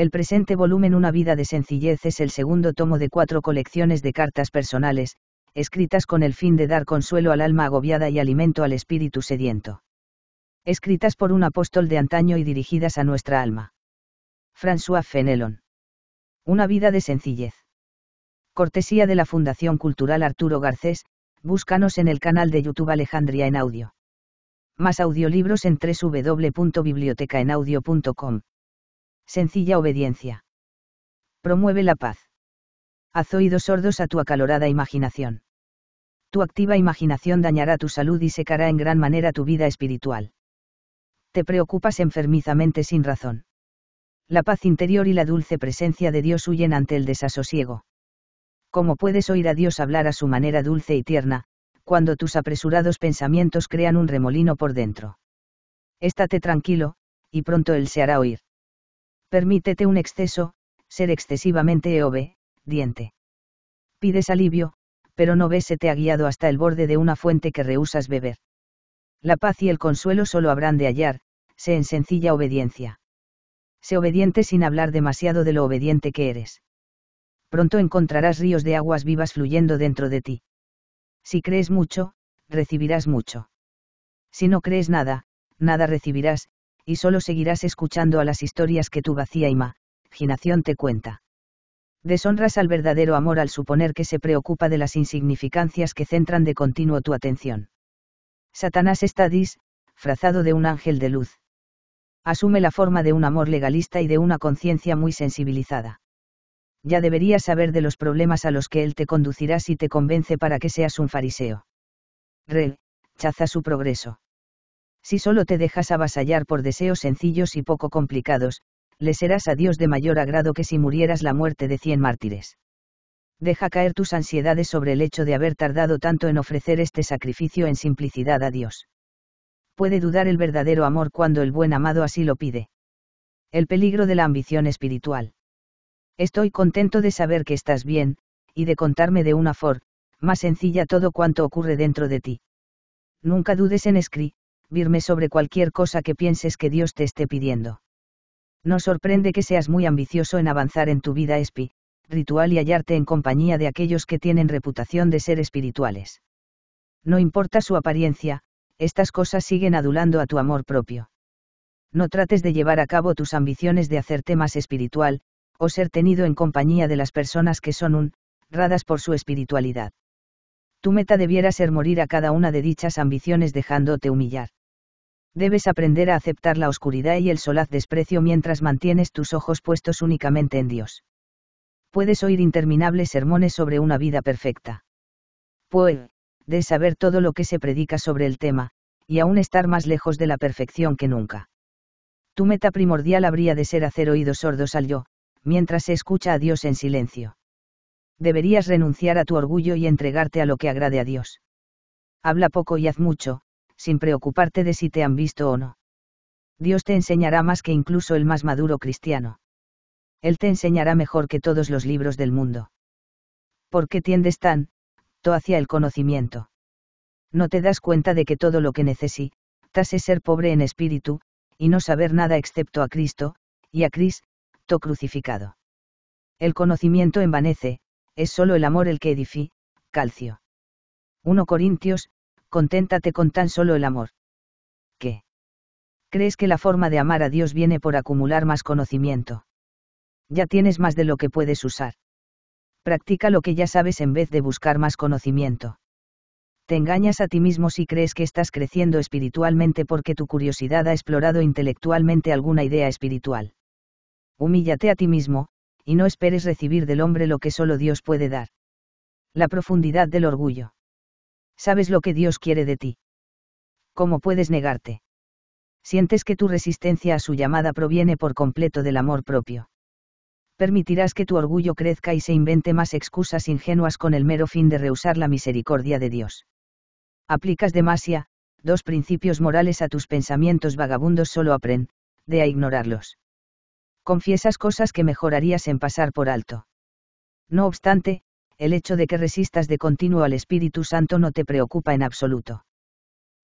El presente volumen Una vida de sencillez es el segundo tomo de cuatro colecciones de cartas personales, escritas con el fin de dar consuelo al alma agobiada y alimento al espíritu sediento. Escritas por un apóstol de antaño y dirigidas a nuestra alma. François Fenelon. Una vida de sencillez. Cortesía de la Fundación Cultural Arturo Garcés, búscanos en el canal de YouTube Alejandría en audio. Más audiolibros en www.bibliotecaenaudio.com sencilla obediencia. Promueve la paz. Haz oídos sordos a tu acalorada imaginación. Tu activa imaginación dañará tu salud y secará en gran manera tu vida espiritual. Te preocupas enfermizamente sin razón. La paz interior y la dulce presencia de Dios huyen ante el desasosiego. ¿Cómo puedes oír a Dios hablar a su manera dulce y tierna, cuando tus apresurados pensamientos crean un remolino por dentro? Estate tranquilo, y pronto Él se hará oír. Permítete un exceso, ser excesivamente eove, diente. Pides alivio, pero no ves se te ha guiado hasta el borde de una fuente que rehusas beber. La paz y el consuelo solo habrán de hallar, sé en sencilla obediencia. Sé obediente sin hablar demasiado de lo obediente que eres. Pronto encontrarás ríos de aguas vivas fluyendo dentro de ti. Si crees mucho, recibirás mucho. Si no crees nada, nada recibirás, y solo seguirás escuchando a las historias que tu vacía ginación te cuenta. Deshonras al verdadero amor al suponer que se preocupa de las insignificancias que centran de continuo tu atención. Satanás está frazado de un ángel de luz. Asume la forma de un amor legalista y de una conciencia muy sensibilizada. Ya deberías saber de los problemas a los que él te conducirá si te convence para que seas un fariseo. chaza su progreso. Si solo te dejas avasallar por deseos sencillos y poco complicados, le serás a Dios de mayor agrado que si murieras la muerte de cien mártires. Deja caer tus ansiedades sobre el hecho de haber tardado tanto en ofrecer este sacrificio en simplicidad a Dios. Puede dudar el verdadero amor cuando el buen amado así lo pide. El peligro de la ambición espiritual. Estoy contento de saber que estás bien, y de contarme de una forma más sencilla todo cuanto ocurre dentro de ti. Nunca dudes en escribir virme sobre cualquier cosa que pienses que Dios te esté pidiendo. No sorprende que seas muy ambicioso en avanzar en tu vida espi, ritual y hallarte en compañía de aquellos que tienen reputación de ser espirituales. No importa su apariencia, estas cosas siguen adulando a tu amor propio. No trates de llevar a cabo tus ambiciones de hacerte más espiritual, o ser tenido en compañía de las personas que son un, radas por su espiritualidad. Tu meta debiera ser morir a cada una de dichas ambiciones dejándote humillar. Debes aprender a aceptar la oscuridad y el solaz desprecio mientras mantienes tus ojos puestos únicamente en Dios. Puedes oír interminables sermones sobre una vida perfecta. Pues, de saber todo lo que se predica sobre el tema, y aún estar más lejos de la perfección que nunca. Tu meta primordial habría de ser hacer oídos sordos al yo, mientras se escucha a Dios en silencio. Deberías renunciar a tu orgullo y entregarte a lo que agrade a Dios. Habla poco y haz mucho, sin preocuparte de si te han visto o no. Dios te enseñará más que incluso el más maduro cristiano. Él te enseñará mejor que todos los libros del mundo. ¿Por qué tiendes tan, to hacia el conocimiento? No te das cuenta de que todo lo que necesitas es ser pobre en espíritu, y no saber nada excepto a Cristo, y a Cristo crucificado. El conocimiento envanece, es solo el amor el que edifica, calcio. 1 Corintios, conténtate con tan solo el amor. ¿Qué? ¿Crees que la forma de amar a Dios viene por acumular más conocimiento? Ya tienes más de lo que puedes usar. Practica lo que ya sabes en vez de buscar más conocimiento. Te engañas a ti mismo si crees que estás creciendo espiritualmente porque tu curiosidad ha explorado intelectualmente alguna idea espiritual. Humíllate a ti mismo, y no esperes recibir del hombre lo que solo Dios puede dar. La profundidad del orgullo. Sabes lo que Dios quiere de ti. ¿Cómo puedes negarte? Sientes que tu resistencia a su llamada proviene por completo del amor propio. Permitirás que tu orgullo crezca y se invente más excusas ingenuas con el mero fin de rehusar la misericordia de Dios. Aplicas demasia, dos principios morales a tus pensamientos vagabundos solo aprend, de a ignorarlos. Confiesas cosas que mejorarías en pasar por alto. No obstante, el hecho de que resistas de continuo al Espíritu Santo no te preocupa en absoluto.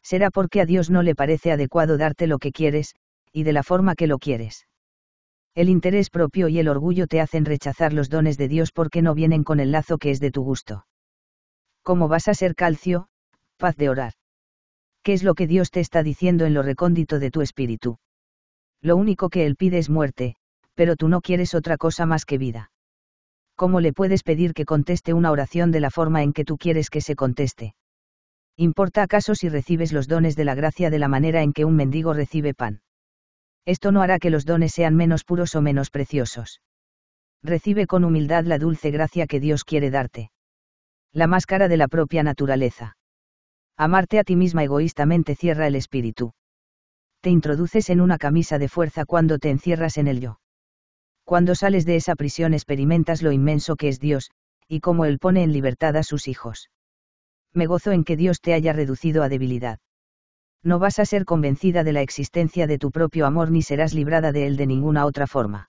Será porque a Dios no le parece adecuado darte lo que quieres, y de la forma que lo quieres. El interés propio y el orgullo te hacen rechazar los dones de Dios porque no vienen con el lazo que es de tu gusto. ¿Cómo vas a ser calcio, paz de orar? ¿Qué es lo que Dios te está diciendo en lo recóndito de tu espíritu? Lo único que Él pide es muerte, pero tú no quieres otra cosa más que vida. ¿cómo le puedes pedir que conteste una oración de la forma en que tú quieres que se conteste? ¿Importa acaso si recibes los dones de la gracia de la manera en que un mendigo recibe pan? Esto no hará que los dones sean menos puros o menos preciosos. Recibe con humildad la dulce gracia que Dios quiere darte. La máscara de la propia naturaleza. Amarte a ti misma egoístamente cierra el espíritu. Te introduces en una camisa de fuerza cuando te encierras en el yo cuando sales de esa prisión experimentas lo inmenso que es Dios, y cómo Él pone en libertad a sus hijos. Me gozo en que Dios te haya reducido a debilidad. No vas a ser convencida de la existencia de tu propio amor ni serás librada de él de ninguna otra forma.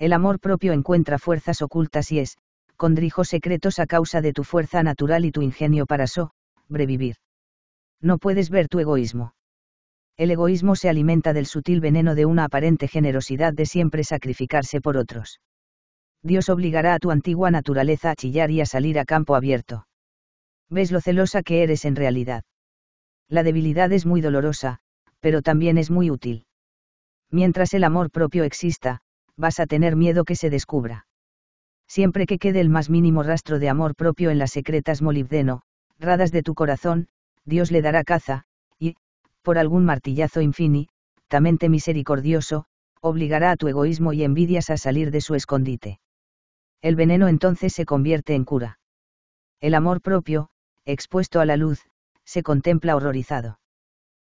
El amor propio encuentra fuerzas ocultas y es, condrijo secretos a causa de tu fuerza natural y tu ingenio para brevivir. No puedes ver tu egoísmo el egoísmo se alimenta del sutil veneno de una aparente generosidad de siempre sacrificarse por otros. Dios obligará a tu antigua naturaleza a chillar y a salir a campo abierto. Ves lo celosa que eres en realidad. La debilidad es muy dolorosa, pero también es muy útil. Mientras el amor propio exista, vas a tener miedo que se descubra. Siempre que quede el más mínimo rastro de amor propio en las secretas molibdeno, radas de tu corazón, Dios le dará caza, por algún martillazo infinitamente misericordioso, obligará a tu egoísmo y envidias a salir de su escondite. El veneno entonces se convierte en cura. El amor propio, expuesto a la luz, se contempla horrorizado.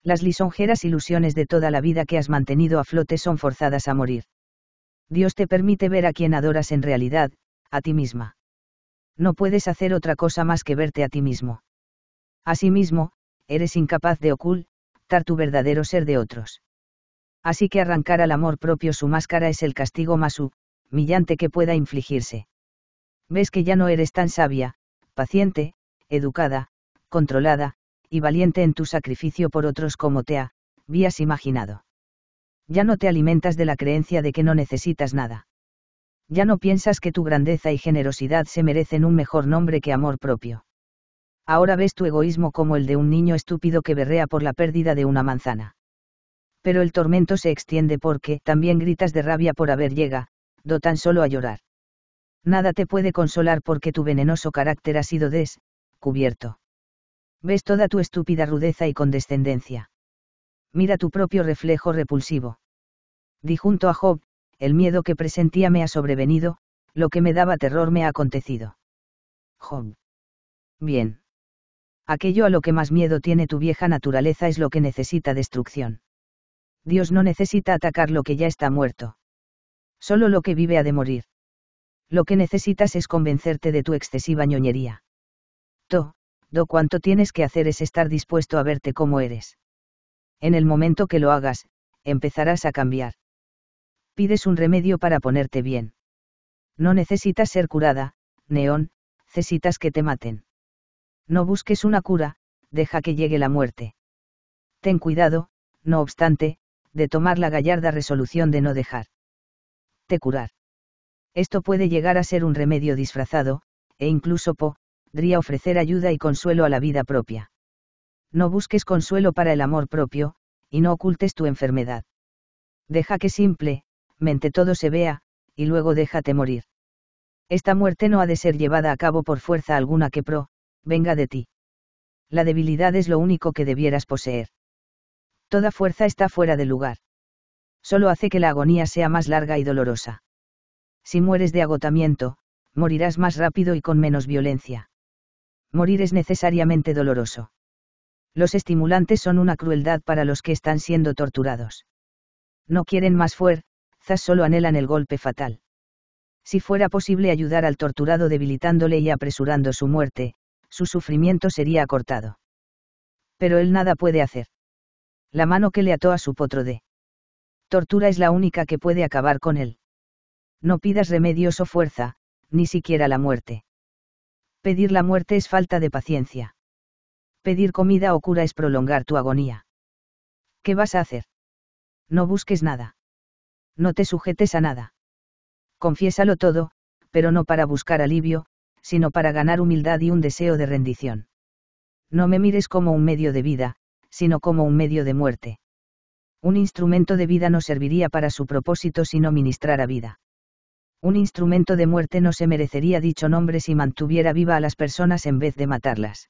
Las lisonjeras ilusiones de toda la vida que has mantenido a flote son forzadas a morir. Dios te permite ver a quien adoras en realidad, a ti misma. No puedes hacer otra cosa más que verte a ti mismo. Asimismo, eres incapaz de ocultar tu verdadero ser de otros. Así que arrancar al amor propio su máscara es el castigo más humillante que pueda infligirse. Ves que ya no eres tan sabia, paciente, educada, controlada, y valiente en tu sacrificio por otros como te habías imaginado. Ya no te alimentas de la creencia de que no necesitas nada. Ya no piensas que tu grandeza y generosidad se merecen un mejor nombre que amor propio ahora ves tu egoísmo como el de un niño estúpido que berrea por la pérdida de una manzana. Pero el tormento se extiende porque también gritas de rabia por haber llegado tan solo a llorar. Nada te puede consolar porque tu venenoso carácter ha sido descubierto. Ves toda tu estúpida rudeza y condescendencia. Mira tu propio reflejo repulsivo. Di junto a Job, el miedo que presentía me ha sobrevenido, lo que me daba terror me ha acontecido. Job. Bien aquello a lo que más miedo tiene tu vieja naturaleza es lo que necesita destrucción. Dios no necesita atacar lo que ya está muerto. Solo lo que vive ha de morir. Lo que necesitas es convencerte de tu excesiva ñoñería. To, do cuanto tienes que hacer es estar dispuesto a verte como eres. En el momento que lo hagas, empezarás a cambiar. Pides un remedio para ponerte bien. No necesitas ser curada, neón, necesitas que te maten. No busques una cura, deja que llegue la muerte. Ten cuidado, no obstante, de tomar la gallarda resolución de no dejar. Te curar. Esto puede llegar a ser un remedio disfrazado, e incluso podría ofrecer ayuda y consuelo a la vida propia. No busques consuelo para el amor propio, y no ocultes tu enfermedad. Deja que simple, mente todo se vea, y luego déjate morir. Esta muerte no ha de ser llevada a cabo por fuerza alguna que pro, venga de ti. La debilidad es lo único que debieras poseer. Toda fuerza está fuera de lugar. Solo hace que la agonía sea más larga y dolorosa. Si mueres de agotamiento, morirás más rápido y con menos violencia. Morir es necesariamente doloroso. Los estimulantes son una crueldad para los que están siendo torturados. No quieren más fuerzas, solo anhelan el golpe fatal. Si fuera posible ayudar al torturado debilitándole y apresurando su muerte, su sufrimiento sería acortado. Pero él nada puede hacer. La mano que le ató a su potro de tortura es la única que puede acabar con él. No pidas remedios o fuerza, ni siquiera la muerte. Pedir la muerte es falta de paciencia. Pedir comida o cura es prolongar tu agonía. ¿Qué vas a hacer? No busques nada. No te sujetes a nada. Confiésalo todo, pero no para buscar alivio, sino para ganar humildad y un deseo de rendición. No me mires como un medio de vida, sino como un medio de muerte. Un instrumento de vida no serviría para su propósito sino ministrar a vida. Un instrumento de muerte no se merecería dicho nombre si mantuviera viva a las personas en vez de matarlas.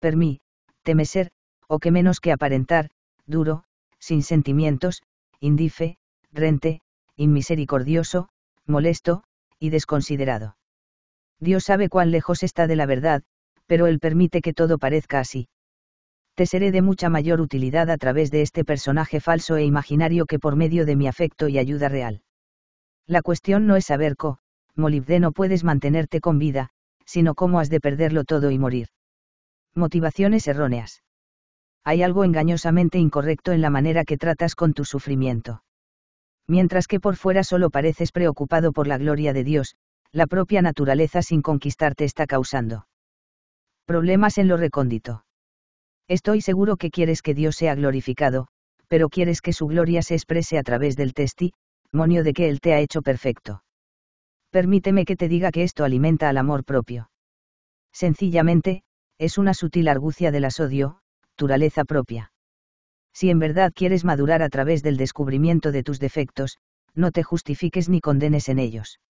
Permí, teme ser, o que menos que aparentar, duro, sin sentimientos, indife, rente, inmisericordioso, molesto, y desconsiderado. Dios sabe cuán lejos está de la verdad, pero Él permite que todo parezca así. Te seré de mucha mayor utilidad a través de este personaje falso e imaginario que por medio de mi afecto y ayuda real. La cuestión no es saber cómo, no puedes mantenerte con vida, sino cómo has de perderlo todo y morir. Motivaciones erróneas. Hay algo engañosamente incorrecto en la manera que tratas con tu sufrimiento. Mientras que por fuera solo pareces preocupado por la gloria de Dios, la propia naturaleza sin conquistarte está causando. Problemas en lo recóndito. Estoy seguro que quieres que Dios sea glorificado, pero quieres que su gloria se exprese a través del testimonio de que Él te ha hecho perfecto. Permíteme que te diga que esto alimenta al amor propio. Sencillamente, es una sutil argucia del asodio, naturaleza propia. Si en verdad quieres madurar a través del descubrimiento de tus defectos, no te justifiques ni condenes en ellos.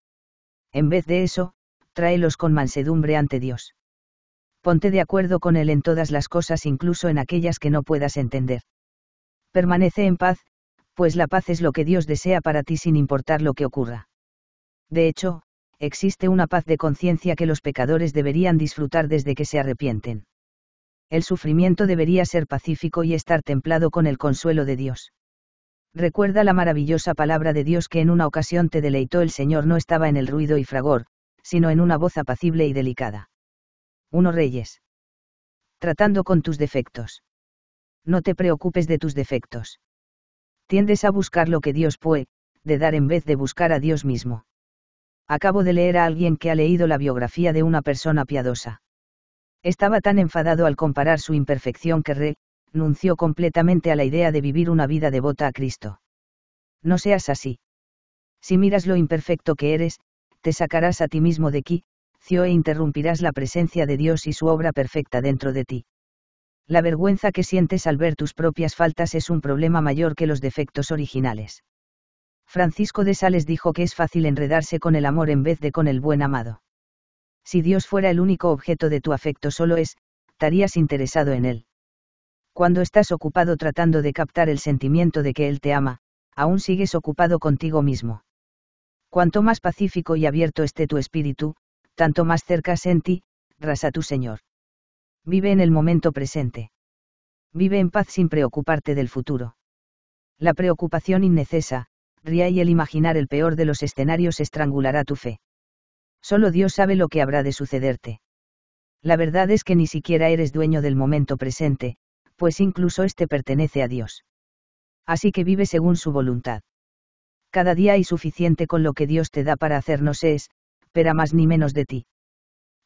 En vez de eso, tráelos con mansedumbre ante Dios. Ponte de acuerdo con Él en todas las cosas, incluso en aquellas que no puedas entender. Permanece en paz, pues la paz es lo que Dios desea para ti sin importar lo que ocurra. De hecho, existe una paz de conciencia que los pecadores deberían disfrutar desde que se arrepienten. El sufrimiento debería ser pacífico y estar templado con el consuelo de Dios recuerda la maravillosa palabra de Dios que en una ocasión te deleitó el Señor no estaba en el ruido y fragor, sino en una voz apacible y delicada. Uno Reyes. Tratando con tus defectos. No te preocupes de tus defectos. Tiendes a buscar lo que Dios puede, de dar en vez de buscar a Dios mismo. Acabo de leer a alguien que ha leído la biografía de una persona piadosa. Estaba tan enfadado al comparar su imperfección que re, nunció completamente a la idea de vivir una vida devota a Cristo. No seas así. Si miras lo imperfecto que eres, te sacarás a ti mismo de aquí, cio e interrumpirás la presencia de Dios y su obra perfecta dentro de ti. La vergüenza que sientes al ver tus propias faltas es un problema mayor que los defectos originales. Francisco de Sales dijo que es fácil enredarse con el amor en vez de con el buen amado. Si Dios fuera el único objeto de tu afecto solo es, estarías interesado en él cuando estás ocupado tratando de captar el sentimiento de que Él te ama, aún sigues ocupado contigo mismo. Cuanto más pacífico y abierto esté tu espíritu, tanto más cerca ti, rasa tu Señor. Vive en el momento presente. Vive en paz sin preocuparte del futuro. La preocupación innecesa, ría y el imaginar el peor de los escenarios estrangulará tu fe. Solo Dios sabe lo que habrá de sucederte. La verdad es que ni siquiera eres dueño del momento presente, pues incluso éste pertenece a Dios. Así que vive según su voluntad. Cada día hay suficiente con lo que Dios te da para hacer hacernos es, pero más ni menos de ti.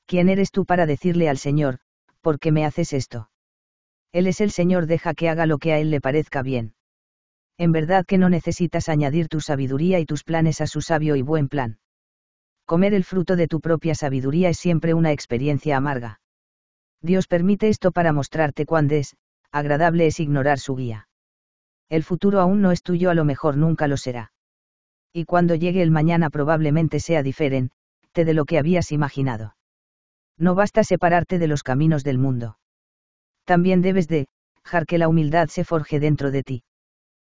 ¿Quién eres tú para decirle al Señor, ¿por qué me haces esto? Él es el Señor, deja que haga lo que a Él le parezca bien. En verdad que no necesitas añadir tu sabiduría y tus planes a su sabio y buen plan. Comer el fruto de tu propia sabiduría es siempre una experiencia amarga. Dios permite esto para mostrarte cuándo es, agradable es ignorar su guía. El futuro aún no es tuyo, a lo mejor nunca lo será. Y cuando llegue el mañana probablemente sea diferente de lo que habías imaginado. No basta separarte de los caminos del mundo. También debes de, dejar que la humildad se forje dentro de ti.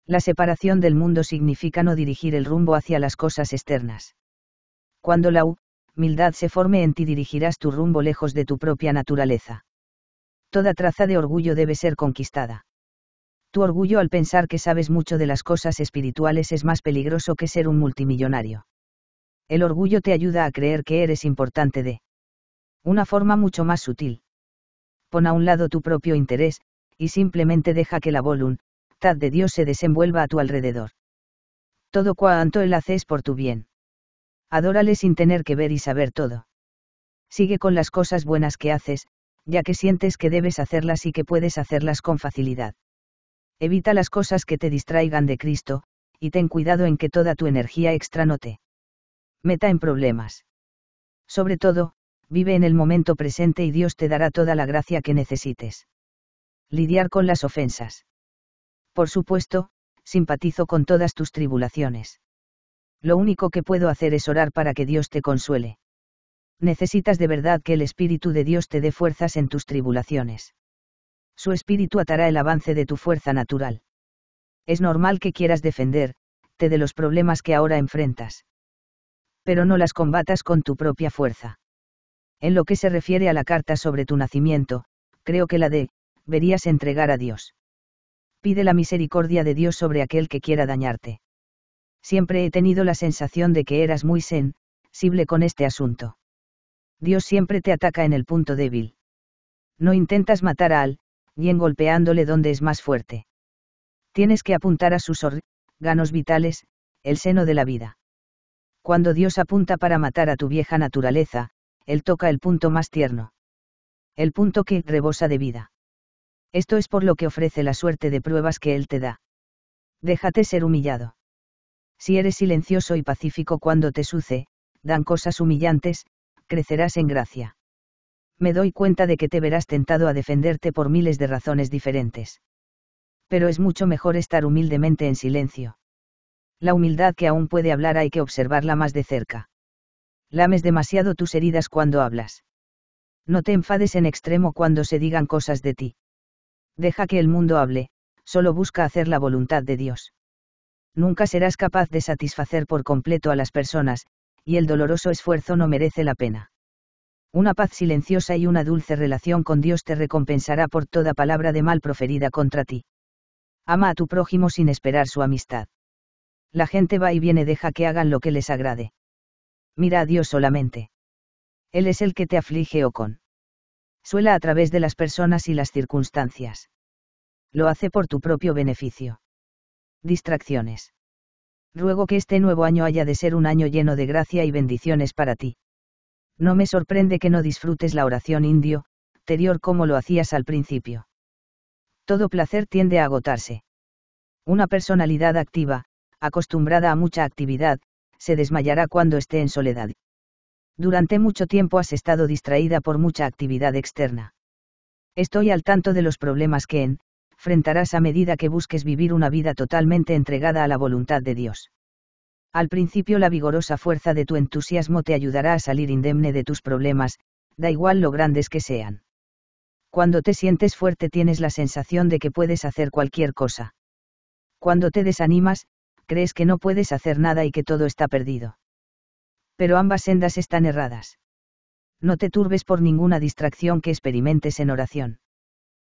La separación del mundo significa no dirigir el rumbo hacia las cosas externas. Cuando la humildad se forme en ti dirigirás tu rumbo lejos de tu propia naturaleza toda traza de orgullo debe ser conquistada. Tu orgullo al pensar que sabes mucho de las cosas espirituales es más peligroso que ser un multimillonario. El orgullo te ayuda a creer que eres importante de una forma mucho más sutil. Pon a un lado tu propio interés, y simplemente deja que la voluntad de Dios se desenvuelva a tu alrededor. Todo cuanto Él hace es por tu bien. Adórale sin tener que ver y saber todo. Sigue con las cosas buenas que haces, ya que sientes que debes hacerlas y que puedes hacerlas con facilidad. Evita las cosas que te distraigan de Cristo, y ten cuidado en que toda tu energía extra no te meta en problemas. Sobre todo, vive en el momento presente y Dios te dará toda la gracia que necesites. Lidiar con las ofensas. Por supuesto, simpatizo con todas tus tribulaciones. Lo único que puedo hacer es orar para que Dios te consuele necesitas de verdad que el Espíritu de Dios te dé fuerzas en tus tribulaciones. Su Espíritu atará el avance de tu fuerza natural. Es normal que quieras defenderte de los problemas que ahora enfrentas. Pero no las combatas con tu propia fuerza. En lo que se refiere a la carta sobre tu nacimiento, creo que la de, verías entregar a Dios. Pide la misericordia de Dios sobre aquel que quiera dañarte. Siempre he tenido la sensación de que eras muy sensible con este asunto. Dios siempre te ataca en el punto débil. No intentas matar a Al, ni en golpeándole donde es más fuerte. Tienes que apuntar a sus órganos vitales, el seno de la vida. Cuando Dios apunta para matar a tu vieja naturaleza, Él toca el punto más tierno. El punto que rebosa de vida. Esto es por lo que ofrece la suerte de pruebas que Él te da. Déjate ser humillado. Si eres silencioso y pacífico cuando te suce, dan cosas humillantes, crecerás en gracia. Me doy cuenta de que te verás tentado a defenderte por miles de razones diferentes. Pero es mucho mejor estar humildemente en silencio. La humildad que aún puede hablar hay que observarla más de cerca. Lames demasiado tus heridas cuando hablas. No te enfades en extremo cuando se digan cosas de ti. Deja que el mundo hable, solo busca hacer la voluntad de Dios nunca serás capaz de satisfacer por completo a las personas, y el doloroso esfuerzo no merece la pena. Una paz silenciosa y una dulce relación con Dios te recompensará por toda palabra de mal proferida contra ti. Ama a tu prójimo sin esperar su amistad. La gente va y viene, deja que hagan lo que les agrade. Mira a Dios solamente. Él es el que te aflige o oh con. Suela a través de las personas y las circunstancias. Lo hace por tu propio beneficio. Distracciones ruego que este nuevo año haya de ser un año lleno de gracia y bendiciones para ti. No me sorprende que no disfrutes la oración indio, terior como lo hacías al principio. Todo placer tiende a agotarse. Una personalidad activa, acostumbrada a mucha actividad, se desmayará cuando esté en soledad. Durante mucho tiempo has estado distraída por mucha actividad externa. Estoy al tanto de los problemas que en enfrentarás a medida que busques vivir una vida totalmente entregada a la voluntad de Dios. Al principio la vigorosa fuerza de tu entusiasmo te ayudará a salir indemne de tus problemas, da igual lo grandes que sean. Cuando te sientes fuerte tienes la sensación de que puedes hacer cualquier cosa. Cuando te desanimas, crees que no puedes hacer nada y que todo está perdido. Pero ambas sendas están erradas. No te turbes por ninguna distracción que experimentes en oración.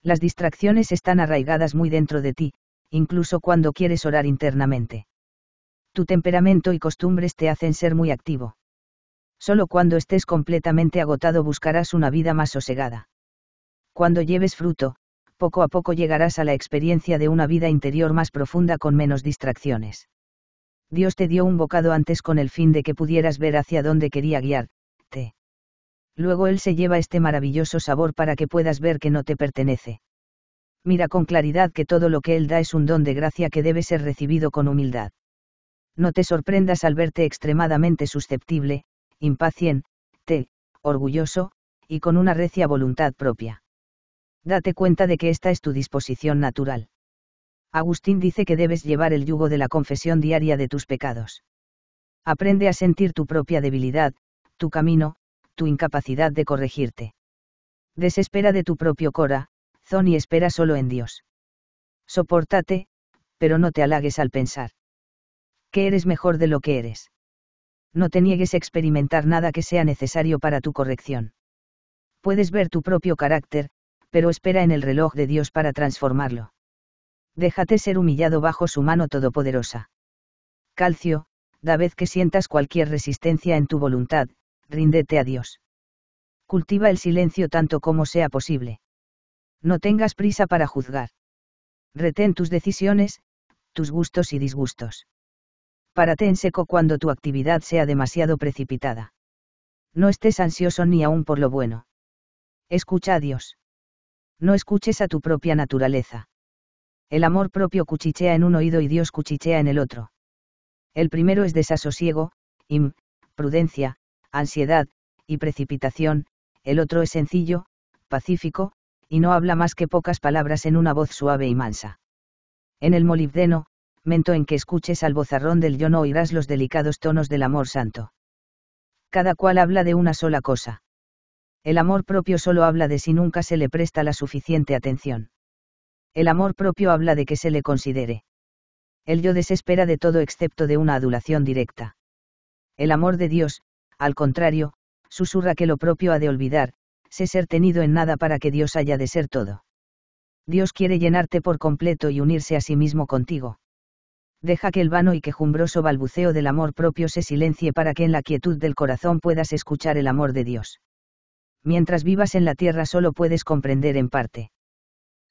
Las distracciones están arraigadas muy dentro de ti, incluso cuando quieres orar internamente. Tu temperamento y costumbres te hacen ser muy activo. Solo cuando estés completamente agotado buscarás una vida más sosegada. Cuando lleves fruto, poco a poco llegarás a la experiencia de una vida interior más profunda con menos distracciones. Dios te dio un bocado antes con el fin de que pudieras ver hacia dónde quería guiar, luego él se lleva este maravilloso sabor para que puedas ver que no te pertenece. Mira con claridad que todo lo que él da es un don de gracia que debe ser recibido con humildad. No te sorprendas al verte extremadamente susceptible, impaciente, orgulloso, y con una recia voluntad propia. Date cuenta de que esta es tu disposición natural. Agustín dice que debes llevar el yugo de la confesión diaria de tus pecados. Aprende a sentir tu propia debilidad, tu camino, tu incapacidad de corregirte. Desespera de tu propio cora, zon y espera solo en Dios. Sopórtate, pero no te halagues al pensar. Que eres mejor de lo que eres. No te niegues a experimentar nada que sea necesario para tu corrección. Puedes ver tu propio carácter, pero espera en el reloj de Dios para transformarlo. Déjate ser humillado bajo su mano todopoderosa. Calcio, da vez que sientas cualquier resistencia en tu voluntad, ríndete a Dios. Cultiva el silencio tanto como sea posible. No tengas prisa para juzgar. Retén tus decisiones, tus gustos y disgustos. Párate en seco cuando tu actividad sea demasiado precipitada. No estés ansioso ni aún por lo bueno. Escucha a Dios. No escuches a tu propia naturaleza. El amor propio cuchichea en un oído y Dios cuchichea en el otro. El primero es desasosiego, im, prudencia, ansiedad y precipitación, el otro es sencillo, pacífico, y no habla más que pocas palabras en una voz suave y mansa. En el molibdeno, mento en que escuches al bozarrón del yo no oirás los delicados tonos del amor santo. Cada cual habla de una sola cosa. El amor propio solo habla de si nunca se le presta la suficiente atención. El amor propio habla de que se le considere. El yo desespera de todo excepto de una adulación directa. El amor de Dios, al contrario, susurra que lo propio ha de olvidar, sé ser tenido en nada para que Dios haya de ser todo. Dios quiere llenarte por completo y unirse a sí mismo contigo. Deja que el vano y quejumbroso balbuceo del amor propio se silencie para que en la quietud del corazón puedas escuchar el amor de Dios. Mientras vivas en la tierra solo puedes comprender en parte.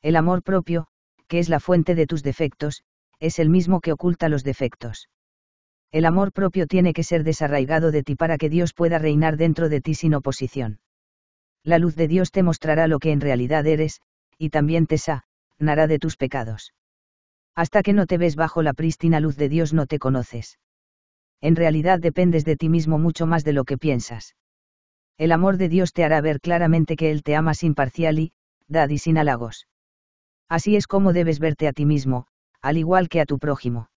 El amor propio, que es la fuente de tus defectos, es el mismo que oculta los defectos. El amor propio tiene que ser desarraigado de ti para que Dios pueda reinar dentro de ti sin oposición. La luz de Dios te mostrará lo que en realidad eres, y también te sanará de tus pecados. Hasta que no te ves bajo la prístina luz de Dios no te conoces. En realidad dependes de ti mismo mucho más de lo que piensas. El amor de Dios te hará ver claramente que Él te ama sin parcial y, dad y sin halagos. Así es como debes verte a ti mismo, al igual que a tu prójimo.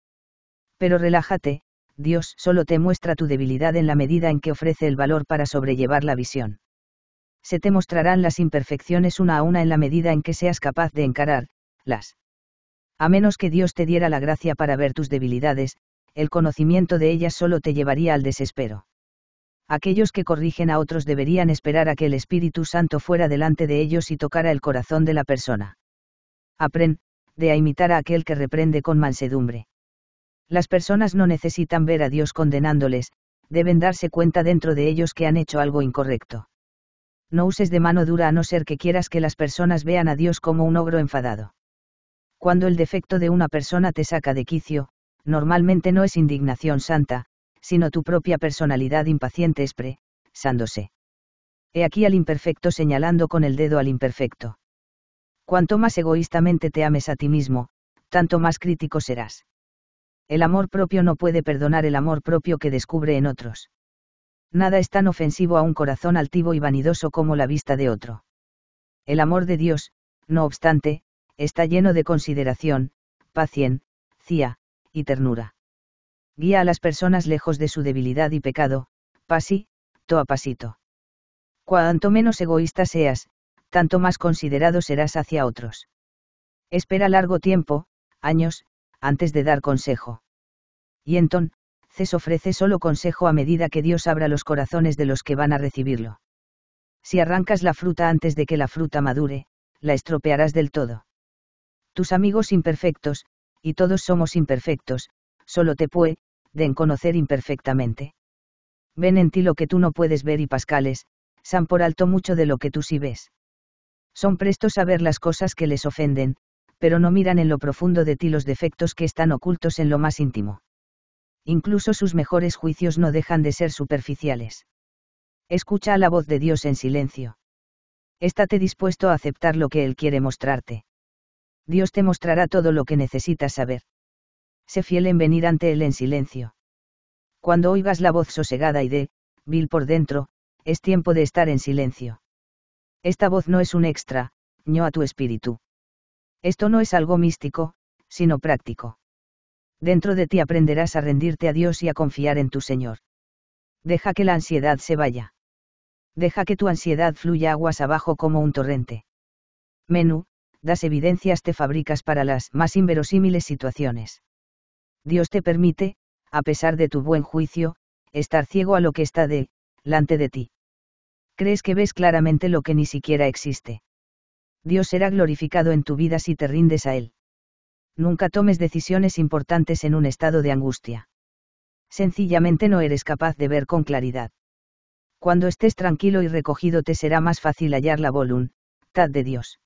Pero relájate, Dios solo te muestra tu debilidad en la medida en que ofrece el valor para sobrellevar la visión. Se te mostrarán las imperfecciones una a una en la medida en que seas capaz de encarar, las. A menos que Dios te diera la gracia para ver tus debilidades, el conocimiento de ellas solo te llevaría al desespero. Aquellos que corrigen a otros deberían esperar a que el Espíritu Santo fuera delante de ellos y tocara el corazón de la persona. Aprende a imitar a aquel que reprende con mansedumbre. Las personas no necesitan ver a Dios condenándoles, deben darse cuenta dentro de ellos que han hecho algo incorrecto. No uses de mano dura a no ser que quieras que las personas vean a Dios como un ogro enfadado. Cuando el defecto de una persona te saca de quicio, normalmente no es indignación santa, sino tu propia personalidad impaciente sándose. He aquí al imperfecto señalando con el dedo al imperfecto. Cuanto más egoístamente te ames a ti mismo, tanto más crítico serás el amor propio no puede perdonar el amor propio que descubre en otros. Nada es tan ofensivo a un corazón altivo y vanidoso como la vista de otro. El amor de Dios, no obstante, está lleno de consideración, paciencia y ternura. Guía a las personas lejos de su debilidad y pecado, to a pasito. Cuanto menos egoísta seas, tanto más considerado serás hacia otros. Espera largo tiempo, años, antes de dar consejo. Y entonces ces ofrece solo consejo a medida que Dios abra los corazones de los que van a recibirlo. Si arrancas la fruta antes de que la fruta madure, la estropearás del todo. Tus amigos imperfectos, y todos somos imperfectos, solo te puede, den conocer imperfectamente. Ven en ti lo que tú no puedes ver y Pascales, san por alto mucho de lo que tú sí ves. Son prestos a ver las cosas que les ofenden, pero no miran en lo profundo de ti los defectos que están ocultos en lo más íntimo. Incluso sus mejores juicios no dejan de ser superficiales. Escucha la voz de Dios en silencio. Estate dispuesto a aceptar lo que Él quiere mostrarte. Dios te mostrará todo lo que necesitas saber. Sé fiel en venir ante Él en silencio. Cuando oigas la voz sosegada y de, vil por dentro, es tiempo de estar en silencio. Esta voz no es un extra, ño a tu espíritu. Esto no es algo místico, sino práctico. Dentro de ti aprenderás a rendirte a Dios y a confiar en tu Señor. Deja que la ansiedad se vaya. Deja que tu ansiedad fluya aguas abajo como un torrente. Menú, das evidencias te fabricas para las más inverosímiles situaciones. Dios te permite, a pesar de tu buen juicio, estar ciego a lo que está de, delante de ti. Crees que ves claramente lo que ni siquiera existe. Dios será glorificado en tu vida si te rindes a Él. Nunca tomes decisiones importantes en un estado de angustia. Sencillamente no eres capaz de ver con claridad. Cuando estés tranquilo y recogido te será más fácil hallar la voluntad de Dios.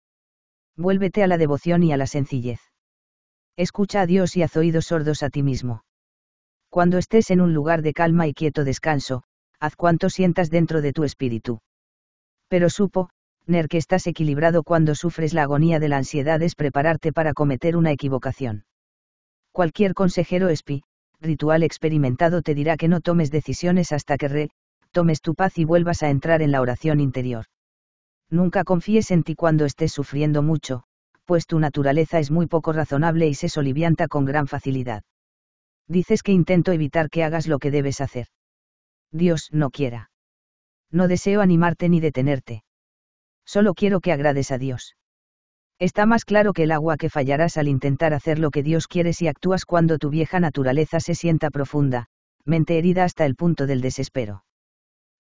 Vuélvete a la devoción y a la sencillez. Escucha a Dios y haz oídos sordos a ti mismo. Cuando estés en un lugar de calma y quieto descanso, haz cuanto sientas dentro de tu espíritu. Pero supo, ner que estás equilibrado cuando sufres la agonía de la ansiedad es prepararte para cometer una equivocación. Cualquier consejero ESPI, ritual experimentado te dirá que no tomes decisiones hasta que re, tomes tu paz y vuelvas a entrar en la oración interior. Nunca confíes en ti cuando estés sufriendo mucho, pues tu naturaleza es muy poco razonable y se solivianta con gran facilidad. Dices que intento evitar que hagas lo que debes hacer. Dios no quiera. No deseo animarte ni detenerte. Solo quiero que agrades a Dios. Está más claro que el agua que fallarás al intentar hacer lo que Dios quiere si actúas cuando tu vieja naturaleza se sienta profunda, mente herida hasta el punto del desespero.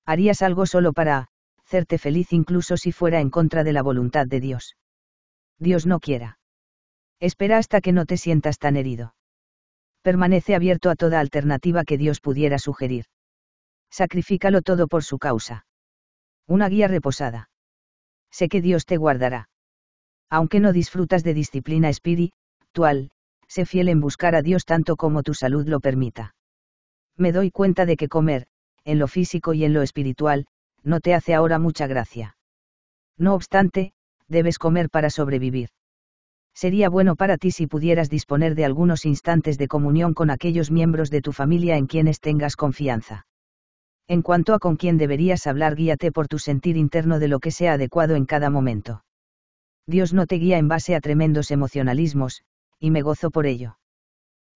Harías algo solo para hacerte feliz incluso si fuera en contra de la voluntad de Dios. Dios no quiera. Espera hasta que no te sientas tan herido. Permanece abierto a toda alternativa que Dios pudiera sugerir. Sacrifícalo todo por su causa. Una guía reposada sé que Dios te guardará. Aunque no disfrutas de disciplina espiritual, sé fiel en buscar a Dios tanto como tu salud lo permita. Me doy cuenta de que comer, en lo físico y en lo espiritual, no te hace ahora mucha gracia. No obstante, debes comer para sobrevivir. Sería bueno para ti si pudieras disponer de algunos instantes de comunión con aquellos miembros de tu familia en quienes tengas confianza. En cuanto a con quién deberías hablar, guíate por tu sentir interno de lo que sea adecuado en cada momento. Dios no te guía en base a tremendos emocionalismos, y me gozo por ello.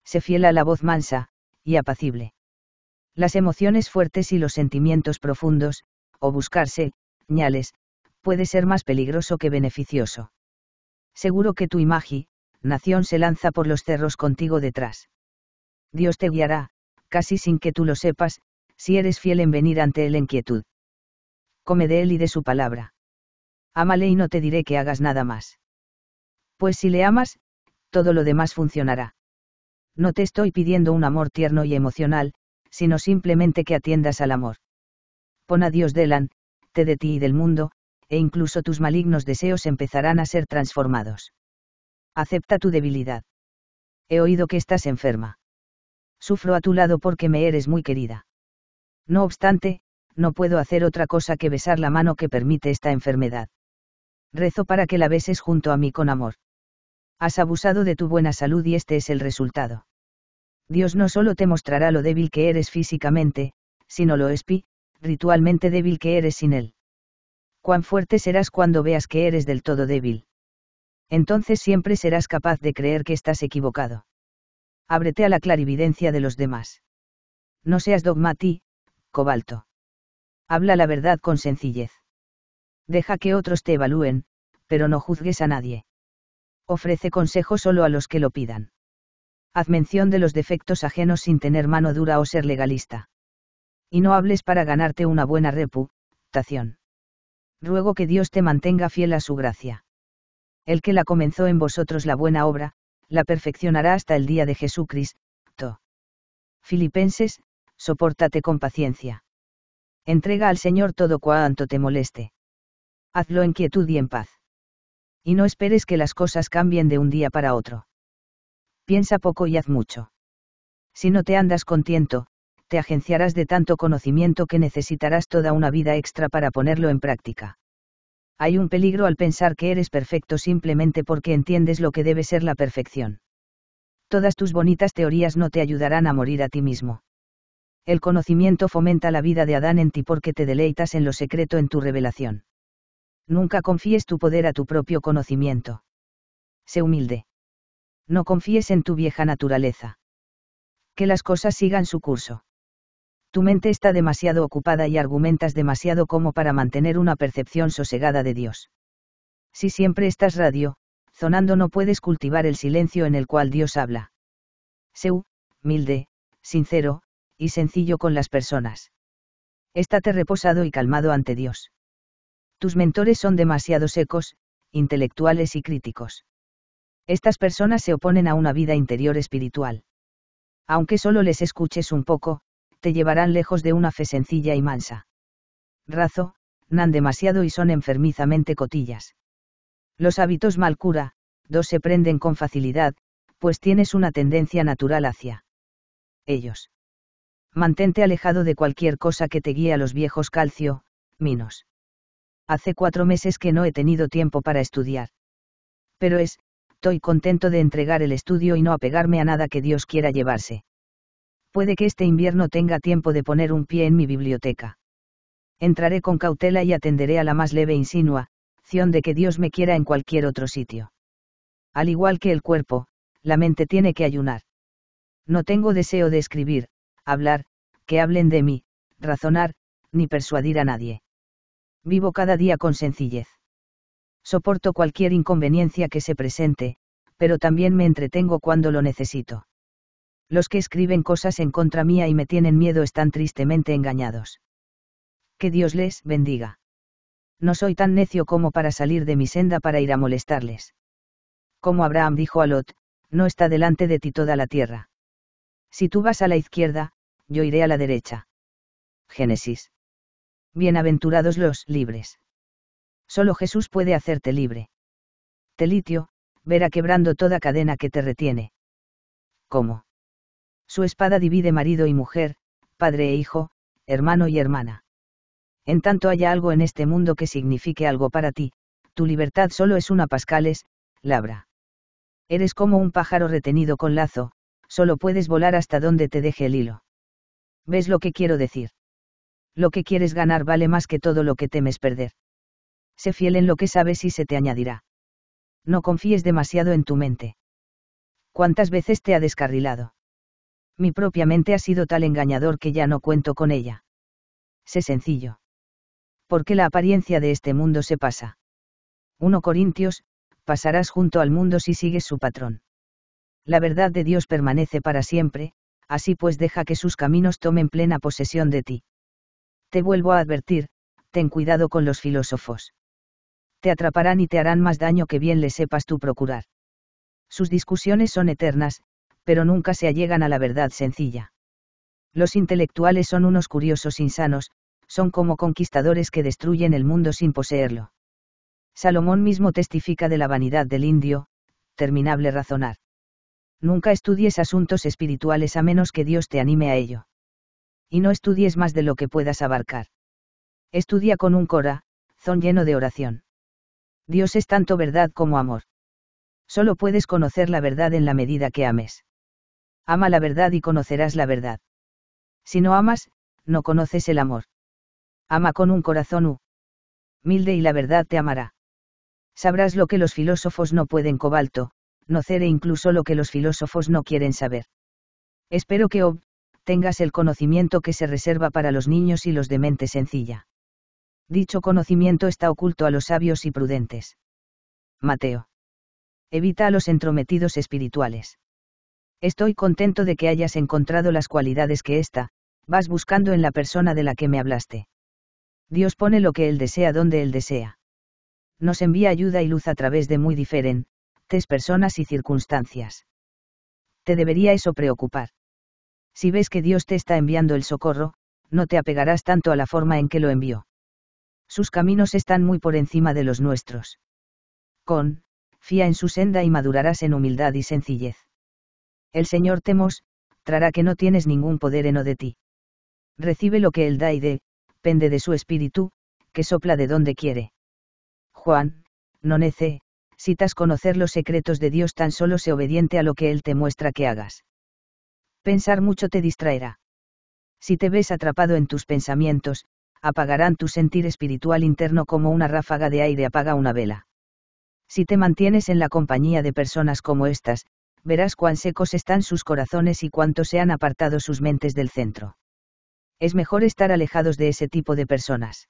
Se fiel a la voz mansa, y apacible. Las emociones fuertes y los sentimientos profundos, o buscarse, ñales, puede ser más peligroso que beneficioso. Seguro que tu imagi, nación se lanza por los cerros contigo detrás. Dios te guiará, casi sin que tú lo sepas, si eres fiel en venir ante él en quietud. Come de él y de su palabra. Ámale y no te diré que hagas nada más. Pues si le amas, todo lo demás funcionará. No te estoy pidiendo un amor tierno y emocional, sino simplemente que atiendas al amor. Pon a Dios delante de ti y del mundo, e incluso tus malignos deseos empezarán a ser transformados. Acepta tu debilidad. He oído que estás enferma. Sufro a tu lado porque me eres muy querida. No obstante, no puedo hacer otra cosa que besar la mano que permite esta enfermedad. Rezo para que la beses junto a mí con amor. Has abusado de tu buena salud y este es el resultado. Dios no solo te mostrará lo débil que eres físicamente, sino lo espi, ritualmente débil que eres sin Él. Cuán fuerte serás cuando veas que eres del todo débil. Entonces siempre serás capaz de creer que estás equivocado. Ábrete a la clarividencia de los demás. No seas ti, cobalto. Habla la verdad con sencillez. Deja que otros te evalúen, pero no juzgues a nadie. Ofrece consejo solo a los que lo pidan. Haz mención de los defectos ajenos sin tener mano dura o ser legalista. Y no hables para ganarte una buena reputación. Ruego que Dios te mantenga fiel a su gracia. El que la comenzó en vosotros la buena obra, la perfeccionará hasta el día de Jesucristo. Filipenses, sopórtate con paciencia. Entrega al Señor todo cuanto te moleste. Hazlo en quietud y en paz. Y no esperes que las cosas cambien de un día para otro. Piensa poco y haz mucho. Si no te andas contento, te agenciarás de tanto conocimiento que necesitarás toda una vida extra para ponerlo en práctica. Hay un peligro al pensar que eres perfecto simplemente porque entiendes lo que debe ser la perfección. Todas tus bonitas teorías no te ayudarán a morir a ti mismo. El conocimiento fomenta la vida de Adán en ti porque te deleitas en lo secreto en tu revelación. Nunca confíes tu poder a tu propio conocimiento. Sé humilde. No confíes en tu vieja naturaleza. Que las cosas sigan su curso. Tu mente está demasiado ocupada y argumentas demasiado como para mantener una percepción sosegada de Dios. Si siempre estás radio, zonando no puedes cultivar el silencio en el cual Dios habla. Sé humilde, sincero, y sencillo con las personas. Estate reposado y calmado ante Dios. Tus mentores son demasiado secos, intelectuales y críticos. Estas personas se oponen a una vida interior espiritual. Aunque solo les escuches un poco, te llevarán lejos de una fe sencilla y mansa. Razo, nan demasiado y son enfermizamente cotillas. Los hábitos mal cura, dos se prenden con facilidad, pues tienes una tendencia natural hacia ellos. Mantente alejado de cualquier cosa que te guíe a los viejos calcio, minos. Hace cuatro meses que no he tenido tiempo para estudiar. Pero es, estoy contento de entregar el estudio y no apegarme a nada que Dios quiera llevarse. Puede que este invierno tenga tiempo de poner un pie en mi biblioteca. Entraré con cautela y atenderé a la más leve insinuación de que Dios me quiera en cualquier otro sitio. Al igual que el cuerpo, la mente tiene que ayunar. No tengo deseo de escribir, hablar, que hablen de mí, razonar, ni persuadir a nadie. Vivo cada día con sencillez. Soporto cualquier inconveniencia que se presente, pero también me entretengo cuando lo necesito. Los que escriben cosas en contra mía y me tienen miedo están tristemente engañados. Que Dios les bendiga. No soy tan necio como para salir de mi senda para ir a molestarles. Como Abraham dijo a Lot, no está delante de ti toda la tierra. Si tú vas a la izquierda, yo iré a la derecha. Génesis. Bienaventurados los libres. Solo Jesús puede hacerte libre. Te litio, verá quebrando toda cadena que te retiene. ¿Cómo? Su espada divide marido y mujer, padre e hijo, hermano y hermana. En tanto haya algo en este mundo que signifique algo para ti, tu libertad solo es una pascales, labra. Eres como un pájaro retenido con lazo, solo puedes volar hasta donde te deje el hilo. ¿Ves lo que quiero decir? Lo que quieres ganar vale más que todo lo que temes perder. Sé fiel en lo que sabes y se te añadirá. No confíes demasiado en tu mente. ¿Cuántas veces te ha descarrilado? Mi propia mente ha sido tal engañador que ya no cuento con ella. Sé sencillo. Porque la apariencia de este mundo se pasa. 1 Corintios, pasarás junto al mundo si sigues su patrón. La verdad de Dios permanece para siempre, así pues deja que sus caminos tomen plena posesión de ti. Te vuelvo a advertir, ten cuidado con los filósofos. Te atraparán y te harán más daño que bien le sepas tú procurar. Sus discusiones son eternas, pero nunca se allegan a la verdad sencilla. Los intelectuales son unos curiosos insanos, son como conquistadores que destruyen el mundo sin poseerlo. Salomón mismo testifica de la vanidad del indio, terminable razonar. Nunca estudies asuntos espirituales a menos que Dios te anime a ello. Y no estudies más de lo que puedas abarcar. Estudia con un cora, lleno de oración. Dios es tanto verdad como amor. Solo puedes conocer la verdad en la medida que ames. Ama la verdad y conocerás la verdad. Si no amas, no conoces el amor. Ama con un corazón humilde y la verdad te amará. Sabrás lo que los filósofos no pueden cobalto, no cede incluso lo que los filósofos no quieren saber. Espero que tengas el conocimiento que se reserva para los niños y los de mente sencilla. Dicho conocimiento está oculto a los sabios y prudentes. Mateo. Evita a los entrometidos espirituales. Estoy contento de que hayas encontrado las cualidades que ésta, vas buscando en la persona de la que me hablaste. Dios pone lo que Él desea donde Él desea. Nos envía ayuda y luz a través de muy diferente personas y circunstancias. Te debería eso preocupar. Si ves que Dios te está enviando el socorro, no te apegarás tanto a la forma en que lo envió. Sus caminos están muy por encima de los nuestros. Con, fía en su senda y madurarás en humildad y sencillez. El Señor temos, trará que no tienes ningún poder eno de ti. Recibe lo que Él da y de, pende de su espíritu, que sopla de donde quiere. Juan, no nece, necesitas conocer los secretos de Dios tan solo sé obediente a lo que Él te muestra que hagas. Pensar mucho te distraerá. Si te ves atrapado en tus pensamientos, apagarán tu sentir espiritual interno como una ráfaga de aire apaga una vela. Si te mantienes en la compañía de personas como estas, verás cuán secos están sus corazones y cuánto se han apartado sus mentes del centro. Es mejor estar alejados de ese tipo de personas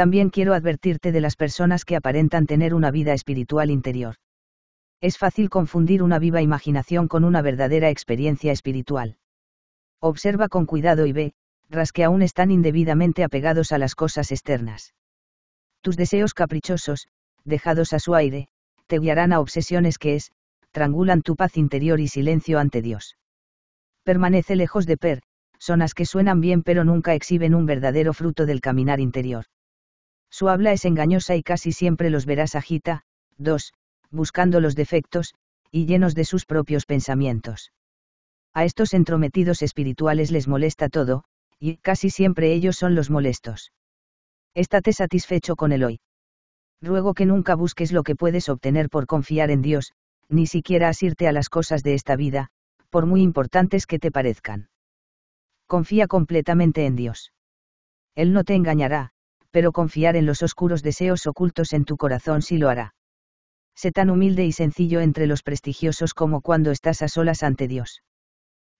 también quiero advertirte de las personas que aparentan tener una vida espiritual interior. Es fácil confundir una viva imaginación con una verdadera experiencia espiritual. Observa con cuidado y ve, ras que aún están indebidamente apegados a las cosas externas. Tus deseos caprichosos, dejados a su aire, te guiarán a obsesiones que es, trangulan tu paz interior y silencio ante Dios. Permanece lejos de per, sonas que suenan bien pero nunca exhiben un verdadero fruto del caminar interior. Su habla es engañosa y casi siempre los verás agita, dos, buscando los defectos, y llenos de sus propios pensamientos. A estos entrometidos espirituales les molesta todo, y casi siempre ellos son los molestos. Estate satisfecho con el hoy. Ruego que nunca busques lo que puedes obtener por confiar en Dios, ni siquiera asirte a las cosas de esta vida, por muy importantes que te parezcan. Confía completamente en Dios. Él no te engañará, pero confiar en los oscuros deseos ocultos en tu corazón sí lo hará. Sé tan humilde y sencillo entre los prestigiosos como cuando estás a solas ante Dios.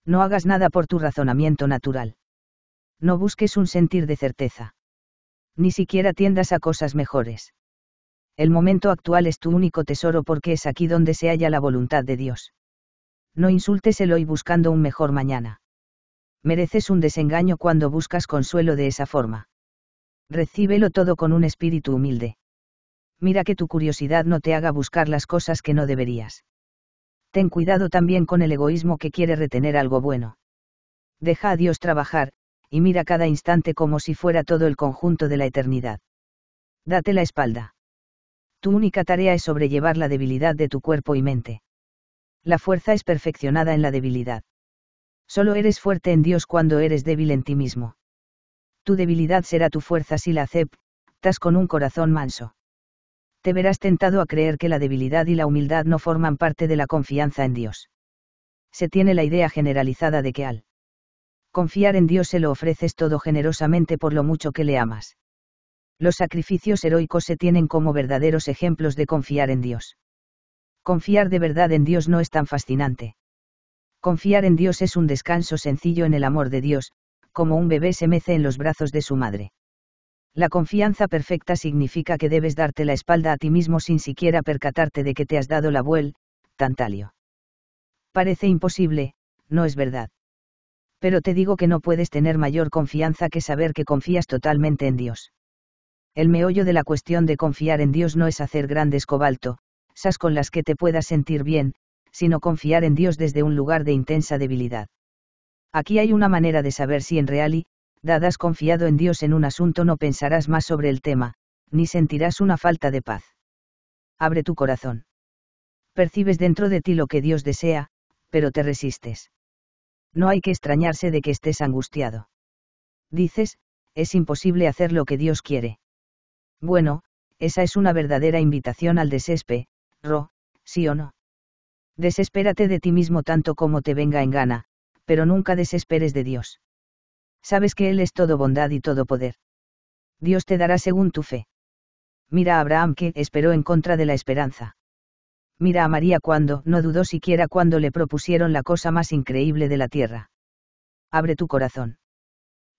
No hagas nada por tu razonamiento natural. No busques un sentir de certeza. Ni siquiera tiendas a cosas mejores. El momento actual es tu único tesoro porque es aquí donde se halla la voluntad de Dios. No insultes el hoy buscando un mejor mañana. Mereces un desengaño cuando buscas consuelo de esa forma recíbelo todo con un espíritu humilde. Mira que tu curiosidad no te haga buscar las cosas que no deberías. Ten cuidado también con el egoísmo que quiere retener algo bueno. Deja a Dios trabajar, y mira cada instante como si fuera todo el conjunto de la eternidad. Date la espalda. Tu única tarea es sobrellevar la debilidad de tu cuerpo y mente. La fuerza es perfeccionada en la debilidad. Solo eres fuerte en Dios cuando eres débil en ti mismo. Tu debilidad será tu fuerza si la aceptas con un corazón manso. Te verás tentado a creer que la debilidad y la humildad no forman parte de la confianza en Dios. Se tiene la idea generalizada de que al confiar en Dios se lo ofreces todo generosamente por lo mucho que le amas. Los sacrificios heroicos se tienen como verdaderos ejemplos de confiar en Dios. Confiar de verdad en Dios no es tan fascinante. Confiar en Dios es un descanso sencillo en el amor de Dios, como un bebé se mece en los brazos de su madre. La confianza perfecta significa que debes darte la espalda a ti mismo sin siquiera percatarte de que te has dado la vuelta, Tantalio. Parece imposible, no es verdad. Pero te digo que no puedes tener mayor confianza que saber que confías totalmente en Dios. El meollo de la cuestión de confiar en Dios no es hacer grandes cobalto, sas con las que te puedas sentir bien, sino confiar en Dios desde un lugar de intensa debilidad. Aquí hay una manera de saber si en real dadas confiado en Dios en un asunto, no pensarás más sobre el tema, ni sentirás una falta de paz. Abre tu corazón. Percibes dentro de ti lo que Dios desea, pero te resistes. No hay que extrañarse de que estés angustiado. Dices, es imposible hacer lo que Dios quiere. Bueno, esa es una verdadera invitación al desespe, ro, sí o no. Desespérate de ti mismo tanto como te venga en gana, pero nunca desesperes de Dios. Sabes que Él es todo bondad y todo poder. Dios te dará según tu fe. Mira a Abraham que esperó en contra de la esperanza. Mira a María cuando no dudó siquiera cuando le propusieron la cosa más increíble de la tierra. Abre tu corazón.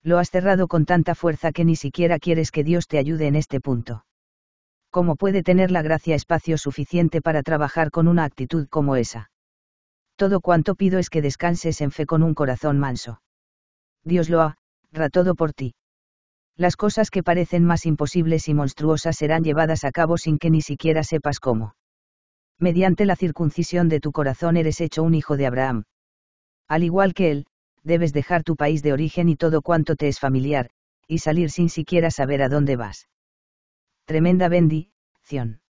Lo has cerrado con tanta fuerza que ni siquiera quieres que Dios te ayude en este punto. ¿Cómo puede tener la gracia espacio suficiente para trabajar con una actitud como esa? todo cuanto pido es que descanses en fe con un corazón manso. Dios lo ha, ra todo por ti. Las cosas que parecen más imposibles y monstruosas serán llevadas a cabo sin que ni siquiera sepas cómo. Mediante la circuncisión de tu corazón eres hecho un hijo de Abraham. Al igual que él, debes dejar tu país de origen y todo cuanto te es familiar, y salir sin siquiera saber a dónde vas. Tremenda bendición.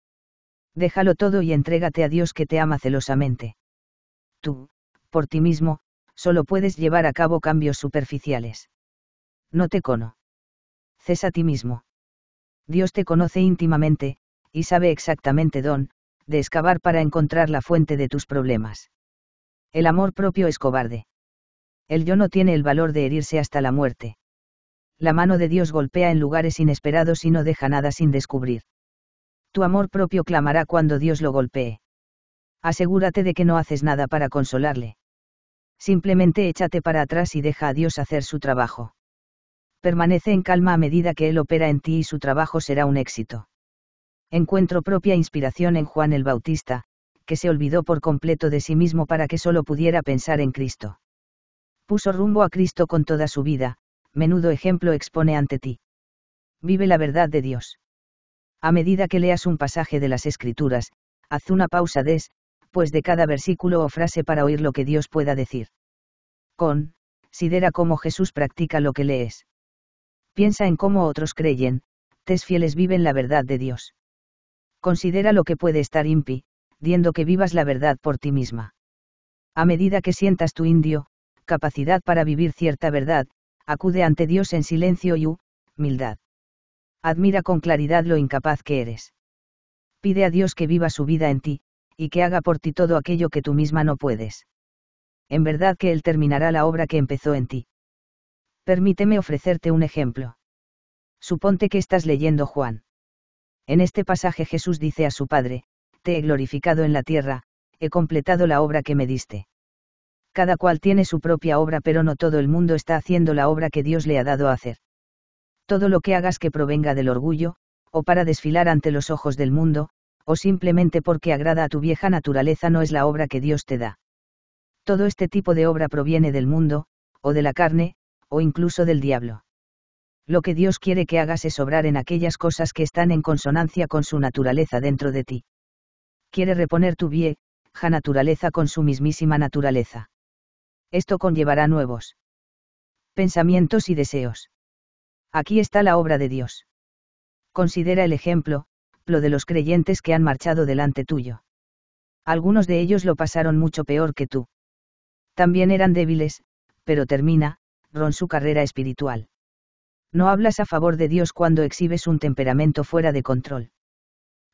Déjalo todo y entrégate a Dios que te ama celosamente tú, por ti mismo, solo puedes llevar a cabo cambios superficiales. No te cono. Cesa a ti mismo. Dios te conoce íntimamente, y sabe exactamente don, de excavar para encontrar la fuente de tus problemas. El amor propio es cobarde. El yo no tiene el valor de herirse hasta la muerte. La mano de Dios golpea en lugares inesperados y no deja nada sin descubrir. Tu amor propio clamará cuando Dios lo golpee asegúrate de que no haces nada para consolarle. Simplemente échate para atrás y deja a Dios hacer su trabajo. Permanece en calma a medida que Él opera en ti y su trabajo será un éxito. Encuentro propia inspiración en Juan el Bautista, que se olvidó por completo de sí mismo para que solo pudiera pensar en Cristo. Puso rumbo a Cristo con toda su vida, menudo ejemplo expone ante ti. Vive la verdad de Dios. A medida que leas un pasaje de las Escrituras, haz una pausa des, pues de cada versículo o frase para oír lo que Dios pueda decir. Con, sidera cómo Jesús practica lo que lees. Piensa en cómo otros creyen, tes fieles viven la verdad de Dios. Considera lo que puede estar impi, viendo que vivas la verdad por ti misma. A medida que sientas tu indio, capacidad para vivir cierta verdad, acude ante Dios en silencio y humildad. Admira con claridad lo incapaz que eres. Pide a Dios que viva su vida en ti, y que haga por ti todo aquello que tú misma no puedes. En verdad que Él terminará la obra que empezó en ti. Permíteme ofrecerte un ejemplo. Suponte que estás leyendo Juan. En este pasaje Jesús dice a su Padre, Te he glorificado en la tierra, he completado la obra que me diste. Cada cual tiene su propia obra, pero no todo el mundo está haciendo la obra que Dios le ha dado a hacer. Todo lo que hagas que provenga del orgullo, o para desfilar ante los ojos del mundo, o simplemente porque agrada a tu vieja naturaleza no es la obra que Dios te da. Todo este tipo de obra proviene del mundo, o de la carne, o incluso del diablo. Lo que Dios quiere que hagas es obrar en aquellas cosas que están en consonancia con su naturaleza dentro de ti. Quiere reponer tu vieja naturaleza con su mismísima naturaleza. Esto conllevará nuevos pensamientos y deseos. Aquí está la obra de Dios. Considera el ejemplo, lo de los creyentes que han marchado delante tuyo. Algunos de ellos lo pasaron mucho peor que tú. También eran débiles, pero termina, Ron, su carrera espiritual. No hablas a favor de Dios cuando exhibes un temperamento fuera de control.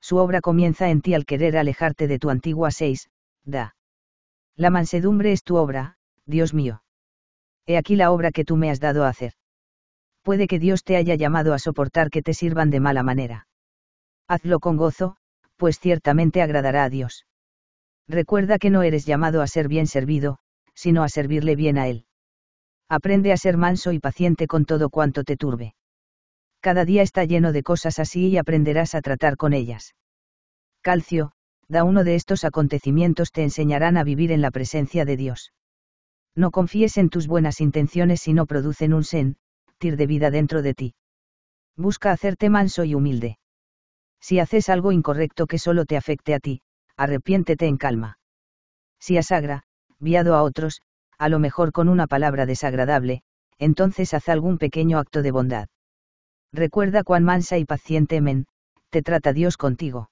Su obra comienza en ti al querer alejarte de tu antigua seis, da. La mansedumbre es tu obra, Dios mío. He aquí la obra que tú me has dado a hacer. Puede que Dios te haya llamado a soportar que te sirvan de mala manera. Hazlo con gozo, pues ciertamente agradará a Dios. Recuerda que no eres llamado a ser bien servido, sino a servirle bien a Él. Aprende a ser manso y paciente con todo cuanto te turbe. Cada día está lleno de cosas así y aprenderás a tratar con ellas. Calcio, da uno de estos acontecimientos te enseñarán a vivir en la presencia de Dios. No confíes en tus buenas intenciones si no producen un sen, tir de vida dentro de ti. Busca hacerte manso y humilde. Si haces algo incorrecto que solo te afecte a ti, arrepiéntete en calma. Si asagra, viado a otros, a lo mejor con una palabra desagradable, entonces haz algún pequeño acto de bondad. Recuerda cuán mansa y paciente men, te trata Dios contigo.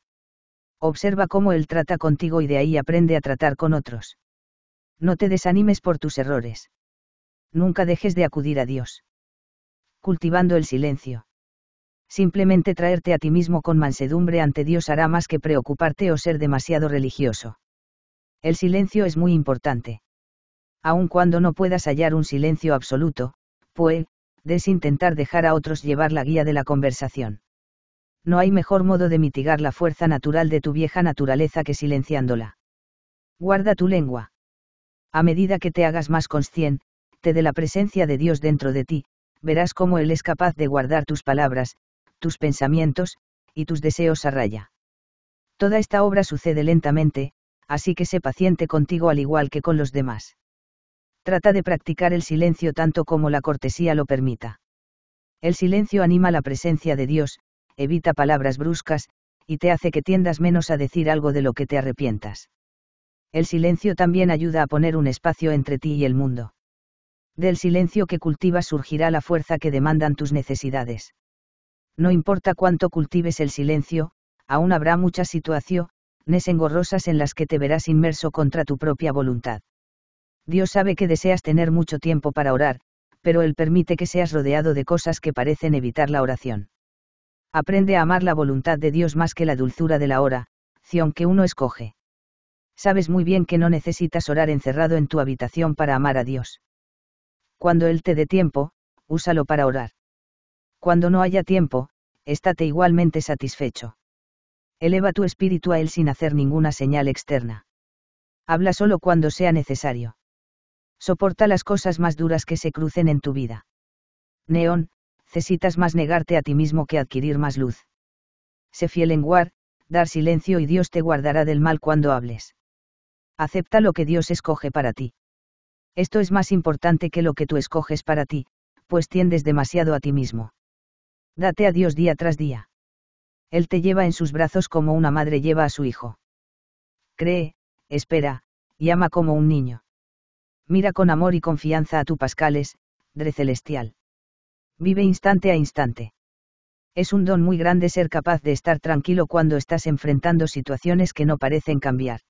Observa cómo Él trata contigo y de ahí aprende a tratar con otros. No te desanimes por tus errores. Nunca dejes de acudir a Dios. Cultivando el silencio simplemente traerte a ti mismo con mansedumbre ante Dios hará más que preocuparte o ser demasiado religioso. El silencio es muy importante. Aun cuando no puedas hallar un silencio absoluto, pues, des intentar dejar a otros llevar la guía de la conversación. No hay mejor modo de mitigar la fuerza natural de tu vieja naturaleza que silenciándola. Guarda tu lengua. A medida que te hagas más consciente de la presencia de Dios dentro de ti, verás cómo Él es capaz de guardar tus palabras, tus pensamientos, y tus deseos a raya. Toda esta obra sucede lentamente, así que sé paciente contigo al igual que con los demás. Trata de practicar el silencio tanto como la cortesía lo permita. El silencio anima la presencia de Dios, evita palabras bruscas, y te hace que tiendas menos a decir algo de lo que te arrepientas. El silencio también ayuda a poner un espacio entre ti y el mundo. Del silencio que cultivas surgirá la fuerza que demandan tus necesidades. No importa cuánto cultives el silencio, aún habrá muchas situaciones engorrosas en las que te verás inmerso contra tu propia voluntad. Dios sabe que deseas tener mucho tiempo para orar, pero Él permite que seas rodeado de cosas que parecen evitar la oración. Aprende a amar la voluntad de Dios más que la dulzura de la oración que uno escoge. Sabes muy bien que no necesitas orar encerrado en tu habitación para amar a Dios. Cuando Él te dé tiempo, úsalo para orar. Cuando no haya tiempo, estate igualmente satisfecho. Eleva tu espíritu a Él sin hacer ninguna señal externa. Habla solo cuando sea necesario. Soporta las cosas más duras que se crucen en tu vida. Neón, necesitas más negarte a ti mismo que adquirir más luz. Sé fiel en guard, dar silencio y Dios te guardará del mal cuando hables. Acepta lo que Dios escoge para ti. Esto es más importante que lo que tú escoges para ti, pues tiendes demasiado a ti mismo. Date a Dios día tras día. Él te lleva en sus brazos como una madre lleva a su hijo. Cree, espera, y ama como un niño. Mira con amor y confianza a tu Pascales, Dre Celestial. Vive instante a instante. Es un don muy grande ser capaz de estar tranquilo cuando estás enfrentando situaciones que no parecen cambiar.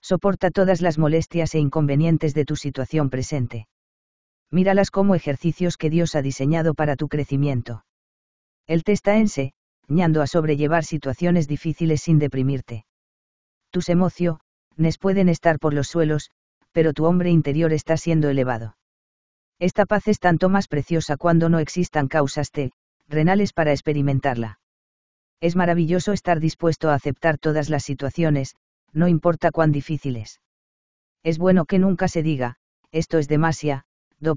Soporta todas las molestias e inconvenientes de tu situación presente. Míralas como ejercicios que Dios ha diseñado para tu crecimiento. El testaense, ñando a sobrellevar situaciones difíciles sin deprimirte. Tus emociones pueden estar por los suelos, pero tu hombre interior está siendo elevado. Esta paz es tanto más preciosa cuando no existan causas te, renales para experimentarla. Es maravilloso estar dispuesto a aceptar todas las situaciones, no importa cuán difíciles. Es bueno que nunca se diga, esto es demasiado,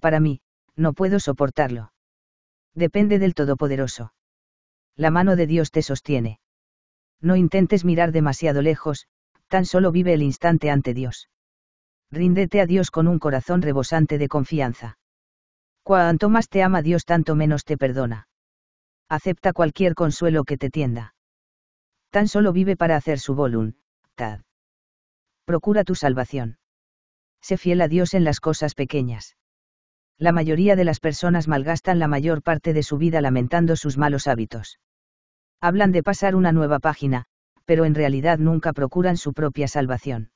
para mí, no puedo soportarlo depende del Todopoderoso. La mano de Dios te sostiene. No intentes mirar demasiado lejos, tan solo vive el instante ante Dios. Ríndete a Dios con un corazón rebosante de confianza. Cuanto más te ama Dios, tanto menos te perdona. Acepta cualquier consuelo que te tienda. Tan solo vive para hacer su voluntad. Procura tu salvación. Sé fiel a Dios en las cosas pequeñas. La mayoría de las personas malgastan la mayor parte de su vida lamentando sus malos hábitos. Hablan de pasar una nueva página, pero en realidad nunca procuran su propia salvación.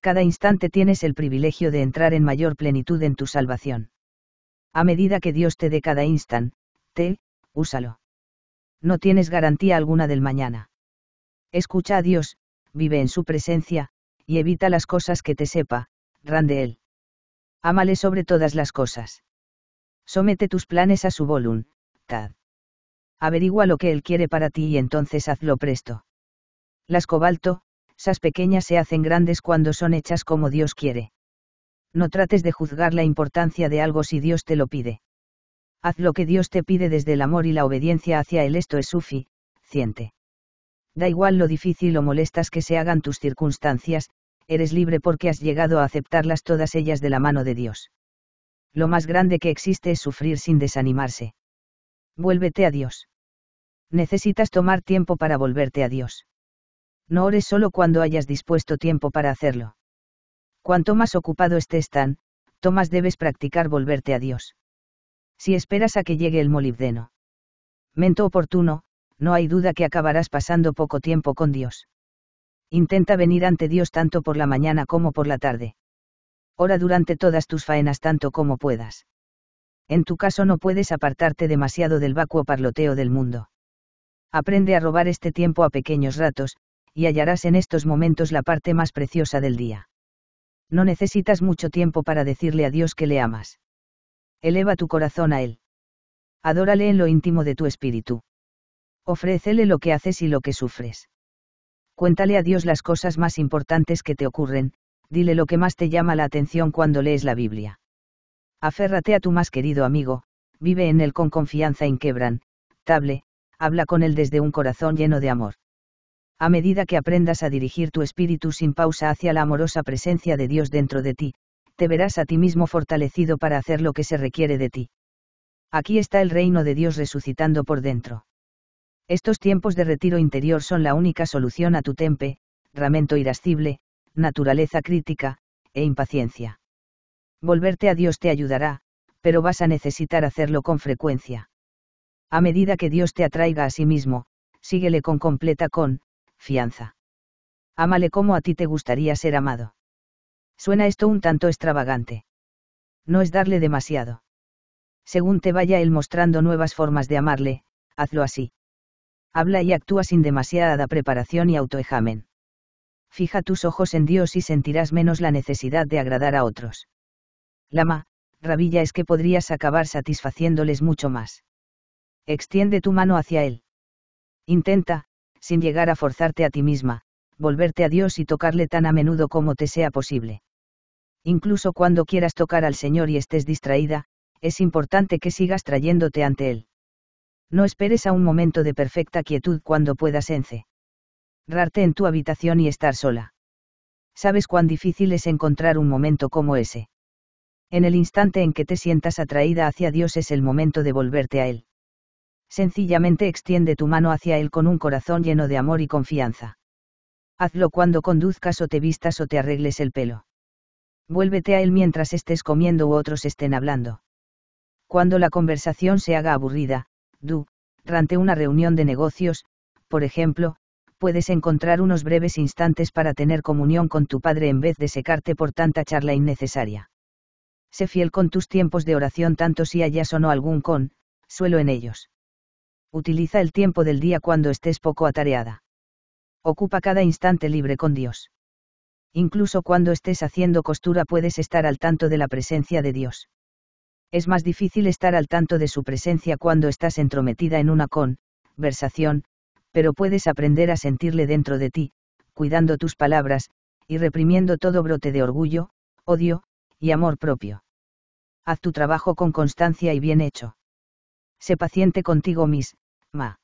Cada instante tienes el privilegio de entrar en mayor plenitud en tu salvación. A medida que Dios te dé cada instante, úsalo. No tienes garantía alguna del mañana. Escucha a Dios, vive en su presencia, y evita las cosas que te sepa, de él. Ámale sobre todas las cosas. Somete tus planes a su voluntad. Averigua lo que él quiere para ti y entonces hazlo presto. Las cobalto, esas pequeñas se hacen grandes cuando son hechas como Dios quiere. No trates de juzgar la importancia de algo si Dios te lo pide. Haz lo que Dios te pide desde el amor y la obediencia hacia Él. Esto es Sufi, Ciente. Da igual lo difícil o molestas que se hagan tus circunstancias, eres libre porque has llegado a aceptarlas todas ellas de la mano de Dios. Lo más grande que existe es sufrir sin desanimarse. Vuélvete a Dios. Necesitas tomar tiempo para volverte a Dios. No ores solo cuando hayas dispuesto tiempo para hacerlo. Cuanto más ocupado estés tan, tomas debes practicar volverte a Dios. Si esperas a que llegue el molibdeno. Mento oportuno, no hay duda que acabarás pasando poco tiempo con Dios. Intenta venir ante Dios tanto por la mañana como por la tarde. Ora durante todas tus faenas tanto como puedas. En tu caso no puedes apartarte demasiado del vacuo parloteo del mundo. Aprende a robar este tiempo a pequeños ratos, y hallarás en estos momentos la parte más preciosa del día. No necesitas mucho tiempo para decirle a Dios que le amas. Eleva tu corazón a Él. Adórale en lo íntimo de tu espíritu. Ofrécele lo que haces y lo que sufres. Cuéntale a Dios las cosas más importantes que te ocurren, dile lo que más te llama la atención cuando lees la Biblia. Aférrate a tu más querido amigo, vive en él con confianza inquebrantable, habla con él desde un corazón lleno de amor. A medida que aprendas a dirigir tu espíritu sin pausa hacia la amorosa presencia de Dios dentro de ti, te verás a ti mismo fortalecido para hacer lo que se requiere de ti. Aquí está el reino de Dios resucitando por dentro. Estos tiempos de retiro interior son la única solución a tu tempe, ramento irascible, naturaleza crítica, e impaciencia. Volverte a Dios te ayudará, pero vas a necesitar hacerlo con frecuencia. A medida que Dios te atraiga a sí mismo, síguele con completa con, fianza. Ámale como a ti te gustaría ser amado. Suena esto un tanto extravagante. No es darle demasiado. Según te vaya él mostrando nuevas formas de amarle, hazlo así habla y actúa sin demasiada preparación y autoejamen. Fija tus ojos en Dios y sentirás menos la necesidad de agradar a otros. Lama, rabilla es que podrías acabar satisfaciéndoles mucho más. Extiende tu mano hacia Él. Intenta, sin llegar a forzarte a ti misma, volverte a Dios y tocarle tan a menudo como te sea posible. Incluso cuando quieras tocar al Señor y estés distraída, es importante que sigas trayéndote ante Él. No esperes a un momento de perfecta quietud cuando puedas encerrarte en tu habitación y estar sola. Sabes cuán difícil es encontrar un momento como ese. En el instante en que te sientas atraída hacia Dios es el momento de volverte a Él. Sencillamente extiende tu mano hacia Él con un corazón lleno de amor y confianza. Hazlo cuando conduzcas o te vistas o te arregles el pelo. Vuélvete a Él mientras estés comiendo u otros estén hablando. Cuando la conversación se haga aburrida, Du, durante una reunión de negocios, por ejemplo, puedes encontrar unos breves instantes para tener comunión con tu Padre en vez de secarte por tanta charla innecesaria. Sé fiel con tus tiempos de oración tanto si hayas o no algún con, suelo en ellos. Utiliza el tiempo del día cuando estés poco atareada. Ocupa cada instante libre con Dios. Incluso cuando estés haciendo costura puedes estar al tanto de la presencia de Dios. Es más difícil estar al tanto de su presencia cuando estás entrometida en una conversación, pero puedes aprender a sentirle dentro de ti, cuidando tus palabras, y reprimiendo todo brote de orgullo, odio, y amor propio. Haz tu trabajo con constancia y bien hecho. Sé paciente contigo Miss Ma.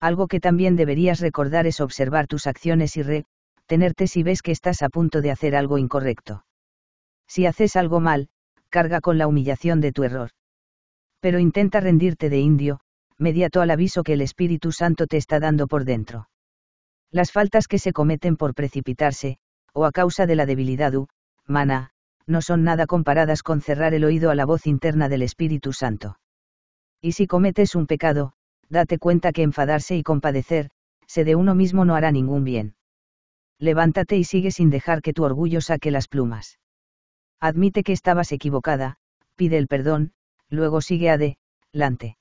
Algo que también deberías recordar es observar tus acciones y retenerte si ves que estás a punto de hacer algo incorrecto. Si haces algo mal, carga con la humillación de tu error. Pero intenta rendirte de indio, mediato al aviso que el Espíritu Santo te está dando por dentro. Las faltas que se cometen por precipitarse, o a causa de la debilidad u, mana, no son nada comparadas con cerrar el oído a la voz interna del Espíritu Santo. Y si cometes un pecado, date cuenta que enfadarse y compadecer, se de uno mismo no hará ningún bien. Levántate y sigue sin dejar que tu orgullo saque las plumas. Admite que estabas equivocada, pide el perdón, luego sigue adelante.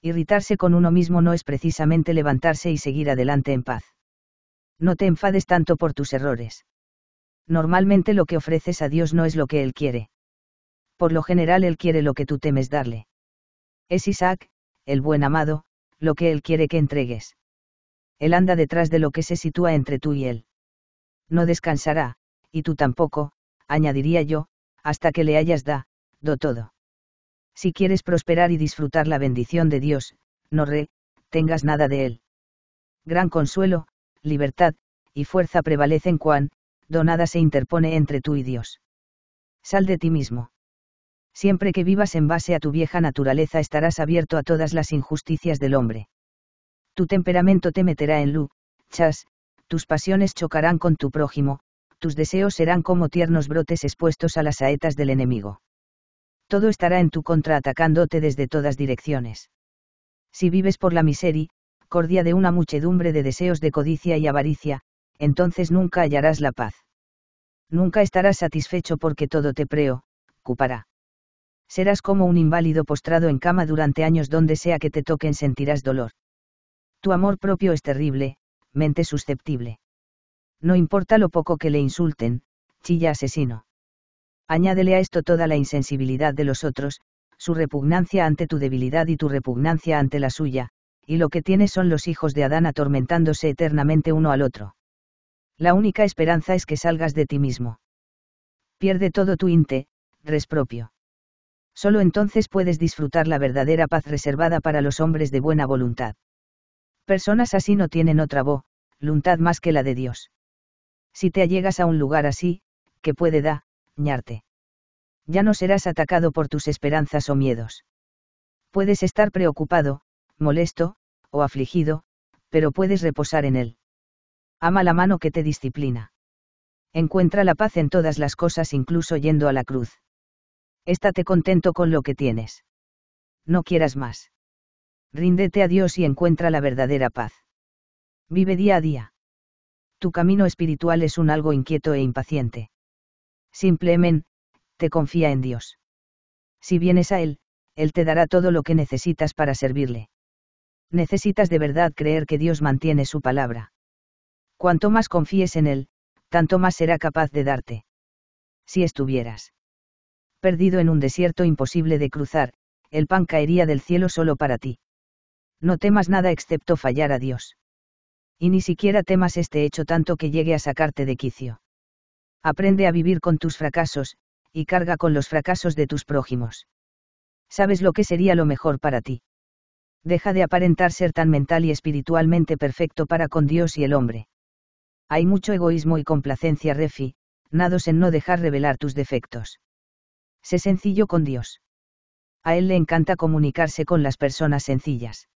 Irritarse con uno mismo no es precisamente levantarse y seguir adelante en paz. No te enfades tanto por tus errores. Normalmente lo que ofreces a Dios no es lo que Él quiere. Por lo general Él quiere lo que tú temes darle. Es Isaac, el buen amado, lo que Él quiere que entregues. Él anda detrás de lo que se sitúa entre tú y Él. No descansará, y tú tampoco, añadiría yo, hasta que le hayas da, do todo. Si quieres prosperar y disfrutar la bendición de Dios, no re, tengas nada de él. Gran consuelo, libertad, y fuerza prevalecen cuando do nada se interpone entre tú y Dios. Sal de ti mismo. Siempre que vivas en base a tu vieja naturaleza estarás abierto a todas las injusticias del hombre. Tu temperamento te meterá en lu, chas, tus pasiones chocarán con tu prójimo, tus deseos serán como tiernos brotes expuestos a las saetas del enemigo. Todo estará en tu contra atacándote desde todas direcciones. Si vives por la miseria, cordia de una muchedumbre de deseos de codicia y avaricia, entonces nunca hallarás la paz. Nunca estarás satisfecho porque todo te preo, cupará. Serás como un inválido postrado en cama durante años donde sea que te toquen sentirás dolor. Tu amor propio es terrible, mente susceptible. No importa lo poco que le insulten, chilla asesino. Añádele a esto toda la insensibilidad de los otros, su repugnancia ante tu debilidad y tu repugnancia ante la suya, y lo que tienes son los hijos de Adán atormentándose eternamente uno al otro. La única esperanza es que salgas de ti mismo. Pierde todo tu inte, res propio. Solo entonces puedes disfrutar la verdadera paz reservada para los hombres de buena voluntad. Personas así no tienen otra voz, voluntad más que la de Dios. Si te allegas a un lugar así, que puede ñarte? Ya no serás atacado por tus esperanzas o miedos. Puedes estar preocupado, molesto, o afligido, pero puedes reposar en él. Ama la mano que te disciplina. Encuentra la paz en todas las cosas incluso yendo a la cruz. Estate contento con lo que tienes. No quieras más. Ríndete a Dios y encuentra la verdadera paz. Vive día a día tu camino espiritual es un algo inquieto e impaciente. Simplemente, te confía en Dios. Si vienes a Él, Él te dará todo lo que necesitas para servirle. Necesitas de verdad creer que Dios mantiene su palabra. Cuanto más confíes en Él, tanto más será capaz de darte. Si estuvieras perdido en un desierto imposible de cruzar, el pan caería del cielo solo para ti. No temas nada excepto fallar a Dios y ni siquiera temas este hecho tanto que llegue a sacarte de quicio. Aprende a vivir con tus fracasos, y carga con los fracasos de tus prójimos. Sabes lo que sería lo mejor para ti. Deja de aparentar ser tan mental y espiritualmente perfecto para con Dios y el hombre. Hay mucho egoísmo y complacencia refi, nados en no dejar revelar tus defectos. Sé sencillo con Dios. A Él le encanta comunicarse con las personas sencillas.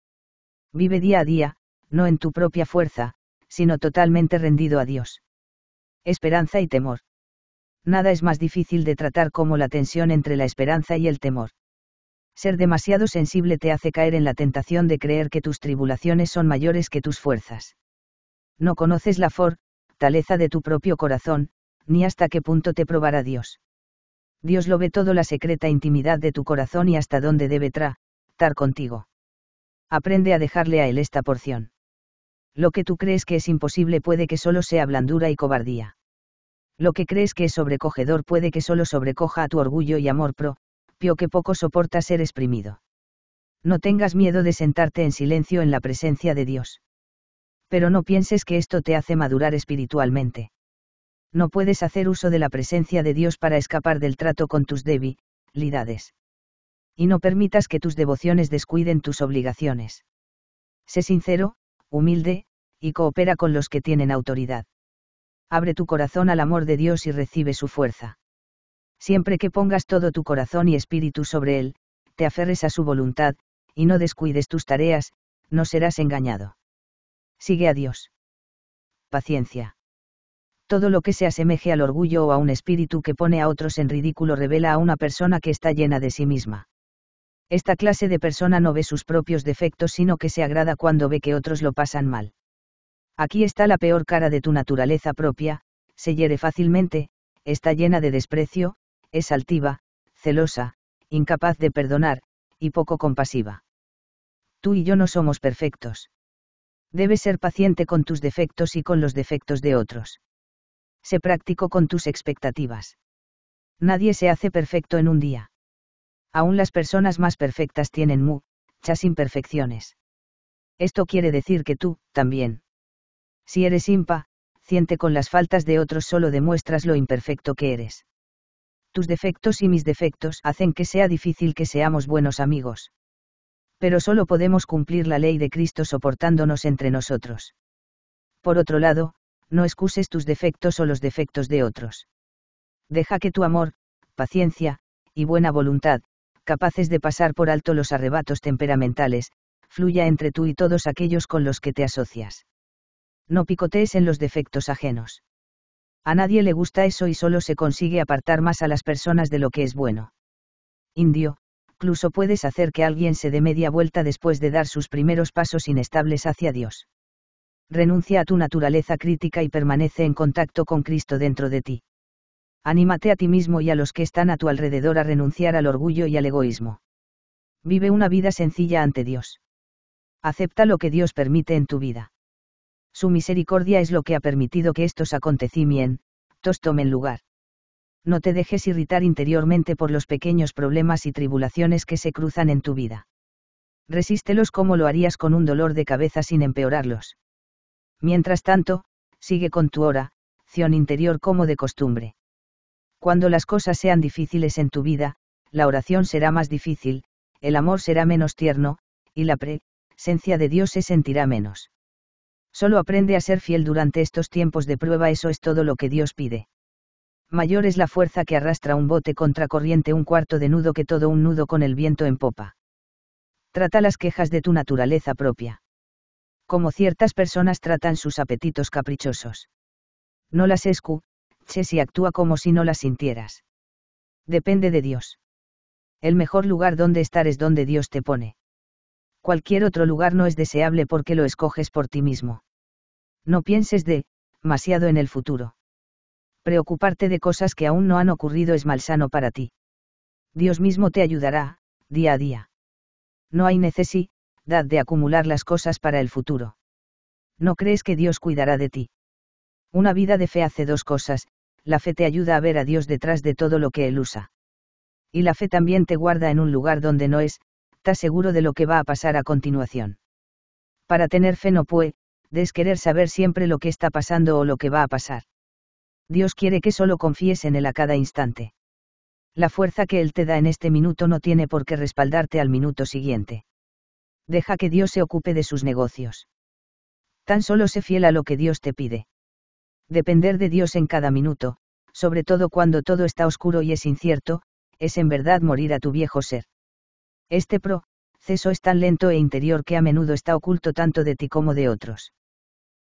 Vive día a día, no en tu propia fuerza, sino totalmente rendido a Dios. Esperanza y temor. Nada es más difícil de tratar como la tensión entre la esperanza y el temor. Ser demasiado sensible te hace caer en la tentación de creer que tus tribulaciones son mayores que tus fuerzas. No conoces la fortaleza de tu propio corazón, ni hasta qué punto te probará Dios. Dios lo ve todo la secreta intimidad de tu corazón y hasta dónde debe tratar contigo. Aprende a dejarle a Él esta porción. Lo que tú crees que es imposible puede que solo sea blandura y cobardía. Lo que crees que es sobrecogedor puede que solo sobrecoja a tu orgullo y amor pro, pio que poco soporta ser exprimido. No tengas miedo de sentarte en silencio en la presencia de Dios. Pero no pienses que esto te hace madurar espiritualmente. No puedes hacer uso de la presencia de Dios para escapar del trato con tus debilidades. Y no permitas que tus devociones descuiden tus obligaciones. Sé sincero, humilde, y coopera con los que tienen autoridad. Abre tu corazón al amor de Dios y recibe su fuerza. Siempre que pongas todo tu corazón y espíritu sobre Él, te aferres a su voluntad, y no descuides tus tareas, no serás engañado. Sigue a Dios. Paciencia. Todo lo que se asemeje al orgullo o a un espíritu que pone a otros en ridículo revela a una persona que está llena de sí misma. Esta clase de persona no ve sus propios defectos sino que se agrada cuando ve que otros lo pasan mal. Aquí está la peor cara de tu naturaleza propia, se hiere fácilmente, está llena de desprecio, es altiva, celosa, incapaz de perdonar, y poco compasiva. Tú y yo no somos perfectos. Debes ser paciente con tus defectos y con los defectos de otros. Sé práctico con tus expectativas. Nadie se hace perfecto en un día. Aún las personas más perfectas tienen chas imperfecciones. Esto quiere decir que tú, también. Si eres impa, siente con las faltas de otros solo demuestras lo imperfecto que eres. Tus defectos y mis defectos hacen que sea difícil que seamos buenos amigos. Pero solo podemos cumplir la ley de Cristo soportándonos entre nosotros. Por otro lado, no excuses tus defectos o los defectos de otros. Deja que tu amor, paciencia, y buena voluntad, capaces de pasar por alto los arrebatos temperamentales, fluya entre tú y todos aquellos con los que te asocias. No picotees en los defectos ajenos. A nadie le gusta eso y solo se consigue apartar más a las personas de lo que es bueno. Indio, incluso puedes hacer que alguien se dé media vuelta después de dar sus primeros pasos inestables hacia Dios. Renuncia a tu naturaleza crítica y permanece en contacto con Cristo dentro de ti anímate a ti mismo y a los que están a tu alrededor a renunciar al orgullo y al egoísmo. Vive una vida sencilla ante Dios. Acepta lo que Dios permite en tu vida. Su misericordia es lo que ha permitido que estos acontecimientos tomen lugar. No te dejes irritar interiormente por los pequeños problemas y tribulaciones que se cruzan en tu vida. Resístelos como lo harías con un dolor de cabeza sin empeorarlos. Mientras tanto, sigue con tu oración interior como de costumbre cuando las cosas sean difíciles en tu vida, la oración será más difícil, el amor será menos tierno, y la presencia de Dios se sentirá menos. Solo aprende a ser fiel durante estos tiempos de prueba, eso es todo lo que Dios pide. Mayor es la fuerza que arrastra un bote contracorriente un cuarto de nudo que todo un nudo con el viento en popa. Trata las quejas de tu naturaleza propia. Como ciertas personas tratan sus apetitos caprichosos. No las escu y actúa como si no la sintieras. Depende de Dios. El mejor lugar donde estar es donde Dios te pone. Cualquier otro lugar no es deseable porque lo escoges por ti mismo. No pienses de, demasiado en el futuro. Preocuparte de cosas que aún no han ocurrido es malsano para ti. Dios mismo te ayudará, día a día. No hay necesidad de acumular las cosas para el futuro. ¿No crees que Dios cuidará de ti? Una vida de fe hace dos cosas, la fe te ayuda a ver a Dios detrás de todo lo que Él usa. Y la fe también te guarda en un lugar donde no es, estás seguro de lo que va a pasar a continuación. Para tener fe no puede, des querer saber siempre lo que está pasando o lo que va a pasar. Dios quiere que solo confíes en Él a cada instante. La fuerza que Él te da en este minuto no tiene por qué respaldarte al minuto siguiente. Deja que Dios se ocupe de sus negocios. Tan solo sé fiel a lo que Dios te pide. Depender de Dios en cada minuto, sobre todo cuando todo está oscuro y es incierto, es en verdad morir a tu viejo ser. Este proceso es tan lento e interior que a menudo está oculto tanto de ti como de otros.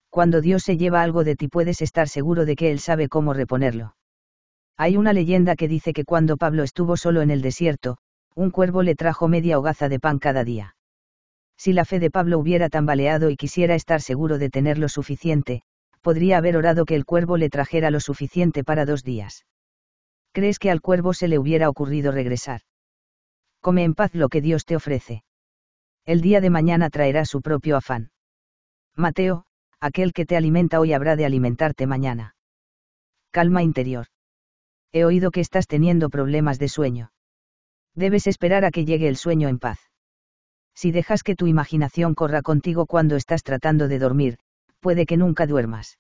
Cuando Dios se lleva algo de ti puedes estar seguro de que Él sabe cómo reponerlo. Hay una leyenda que dice que cuando Pablo estuvo solo en el desierto, un cuervo le trajo media hogaza de pan cada día. Si la fe de Pablo hubiera tambaleado y quisiera estar seguro de tener lo suficiente, podría haber orado que el cuervo le trajera lo suficiente para dos días. ¿Crees que al cuervo se le hubiera ocurrido regresar? Come en paz lo que Dios te ofrece. El día de mañana traerá su propio afán. Mateo, aquel que te alimenta hoy habrá de alimentarte mañana. Calma interior. He oído que estás teniendo problemas de sueño. Debes esperar a que llegue el sueño en paz. Si dejas que tu imaginación corra contigo cuando estás tratando de dormir, puede que nunca duermas.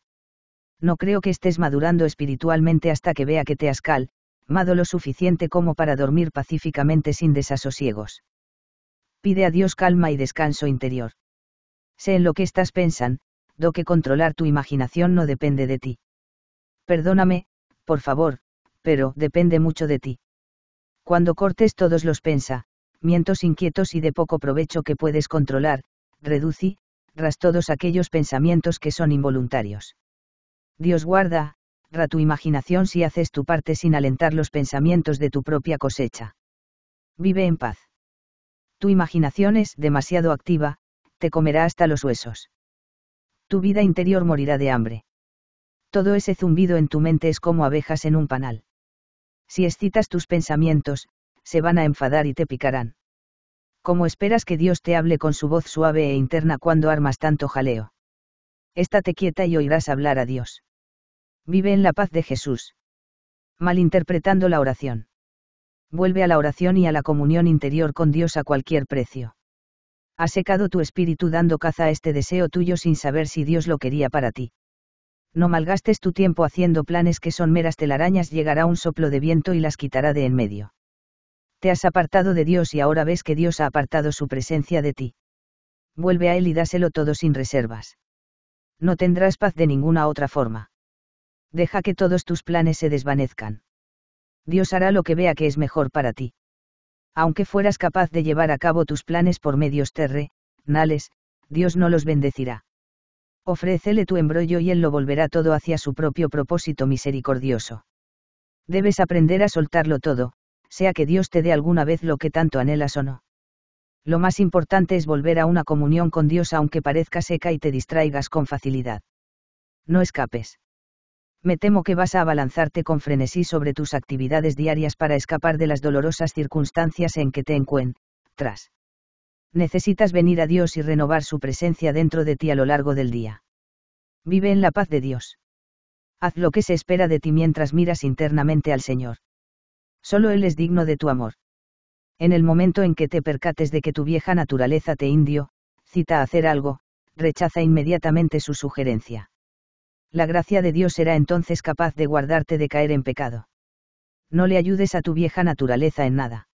No creo que estés madurando espiritualmente hasta que vea que te has calmado lo suficiente como para dormir pacíficamente sin desasosiegos. Pide a Dios calma y descanso interior. Sé en lo que estás pensando, do que controlar tu imaginación no depende de ti. Perdóname, por favor, pero depende mucho de ti. Cuando cortes todos los pensa, pensamientos inquietos y de poco provecho que puedes controlar, reducí, ras todos aquellos pensamientos que son involuntarios. Dios guarda, ra tu imaginación si haces tu parte sin alentar los pensamientos de tu propia cosecha. Vive en paz. Tu imaginación es demasiado activa, te comerá hasta los huesos. Tu vida interior morirá de hambre. Todo ese zumbido en tu mente es como abejas en un panal. Si excitas tus pensamientos, se van a enfadar y te picarán. ¿cómo esperas que Dios te hable con su voz suave e interna cuando armas tanto jaleo? Estate quieta y oirás hablar a Dios. Vive en la paz de Jesús. Malinterpretando la oración. Vuelve a la oración y a la comunión interior con Dios a cualquier precio. Ha secado tu espíritu dando caza a este deseo tuyo sin saber si Dios lo quería para ti no malgastes tu tiempo haciendo planes que son meras telarañas, llegará un soplo de viento y las quitará de en medio. Te has apartado de Dios y ahora ves que Dios ha apartado su presencia de ti. Vuelve a Él y dáselo todo sin reservas. No tendrás paz de ninguna otra forma. Deja que todos tus planes se desvanezcan. Dios hará lo que vea que es mejor para ti. Aunque fueras capaz de llevar a cabo tus planes por medios terrenales, Dios no los bendecirá. Ofrécele tu embrollo y Él lo volverá todo hacia su propio propósito misericordioso. Debes aprender a soltarlo todo, sea que Dios te dé alguna vez lo que tanto anhelas o no. Lo más importante es volver a una comunión con Dios aunque parezca seca y te distraigas con facilidad. No escapes. Me temo que vas a abalanzarte con frenesí sobre tus actividades diarias para escapar de las dolorosas circunstancias en que te encuentras. Necesitas venir a Dios y renovar su presencia dentro de ti a lo largo del día. Vive en la paz de Dios. Haz lo que se espera de ti mientras miras internamente al Señor. Solo Él es digno de tu amor. En el momento en que te percates de que tu vieja naturaleza te indio, cita a hacer algo, rechaza inmediatamente su sugerencia. La gracia de Dios será entonces capaz de guardarte de caer en pecado. No le ayudes a tu vieja naturaleza en nada.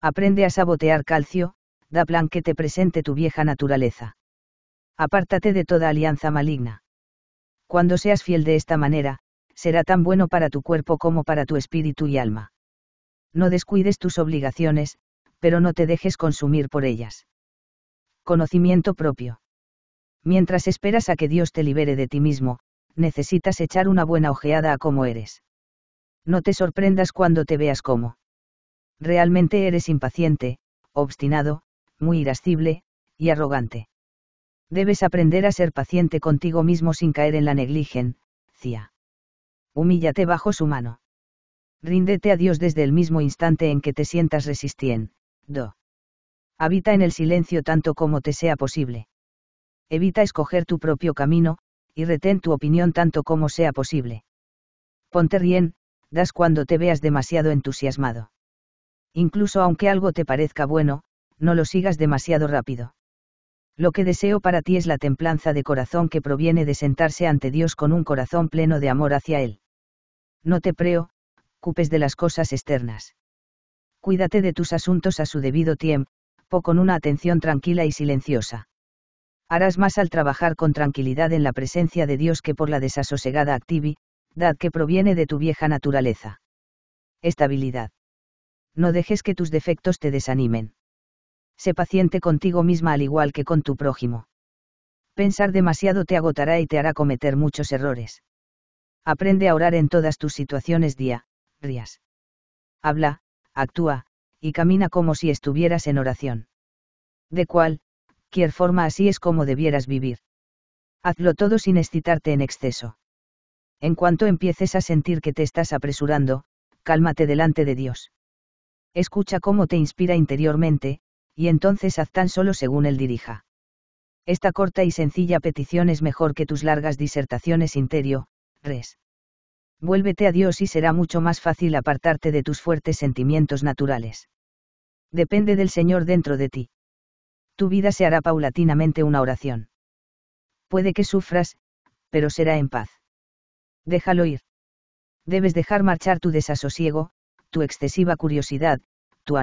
Aprende a sabotear calcio, da plan que te presente tu vieja naturaleza. Apártate de toda alianza maligna. Cuando seas fiel de esta manera, será tan bueno para tu cuerpo como para tu espíritu y alma. No descuides tus obligaciones, pero no te dejes consumir por ellas. Conocimiento propio. Mientras esperas a que Dios te libere de ti mismo, necesitas echar una buena ojeada a cómo eres. No te sorprendas cuando te veas como. Realmente eres impaciente, obstinado, muy irascible, y arrogante. Debes aprender a ser paciente contigo mismo sin caer en la negligencia. Humíllate bajo su mano. Ríndete a Dios desde el mismo instante en que te sientas resistiendo. Habita en el silencio tanto como te sea posible. Evita escoger tu propio camino, y retén tu opinión tanto como sea posible. Ponte bien, das cuando te veas demasiado entusiasmado. Incluso aunque algo te parezca bueno, no lo sigas demasiado rápido. Lo que deseo para ti es la templanza de corazón que proviene de sentarse ante Dios con un corazón pleno de amor hacia Él. No te preo, ocupes de las cosas externas. Cuídate de tus asuntos a su debido tiempo, con una atención tranquila y silenciosa. Harás más al trabajar con tranquilidad en la presencia de Dios que por la desasosegada actividad que proviene de tu vieja naturaleza. Estabilidad. No dejes que tus defectos te desanimen. Sé paciente contigo misma al igual que con tu prójimo. Pensar demasiado te agotará y te hará cometer muchos errores. Aprende a orar en todas tus situaciones día Rías. Habla, actúa, y camina como si estuvieras en oración. De cual, cualquier forma así es como debieras vivir. Hazlo todo sin excitarte en exceso. En cuanto empieces a sentir que te estás apresurando, cálmate delante de Dios. Escucha cómo te inspira interiormente, y entonces haz tan solo según Él dirija. Esta corta y sencilla petición es mejor que tus largas disertaciones interior, res. Vuélvete a Dios y será mucho más fácil apartarte de tus fuertes sentimientos naturales. Depende del Señor dentro de ti. Tu vida se hará paulatinamente una oración. Puede que sufras, pero será en paz. Déjalo ir. Debes dejar marchar tu desasosiego, tu excesiva curiosidad, tu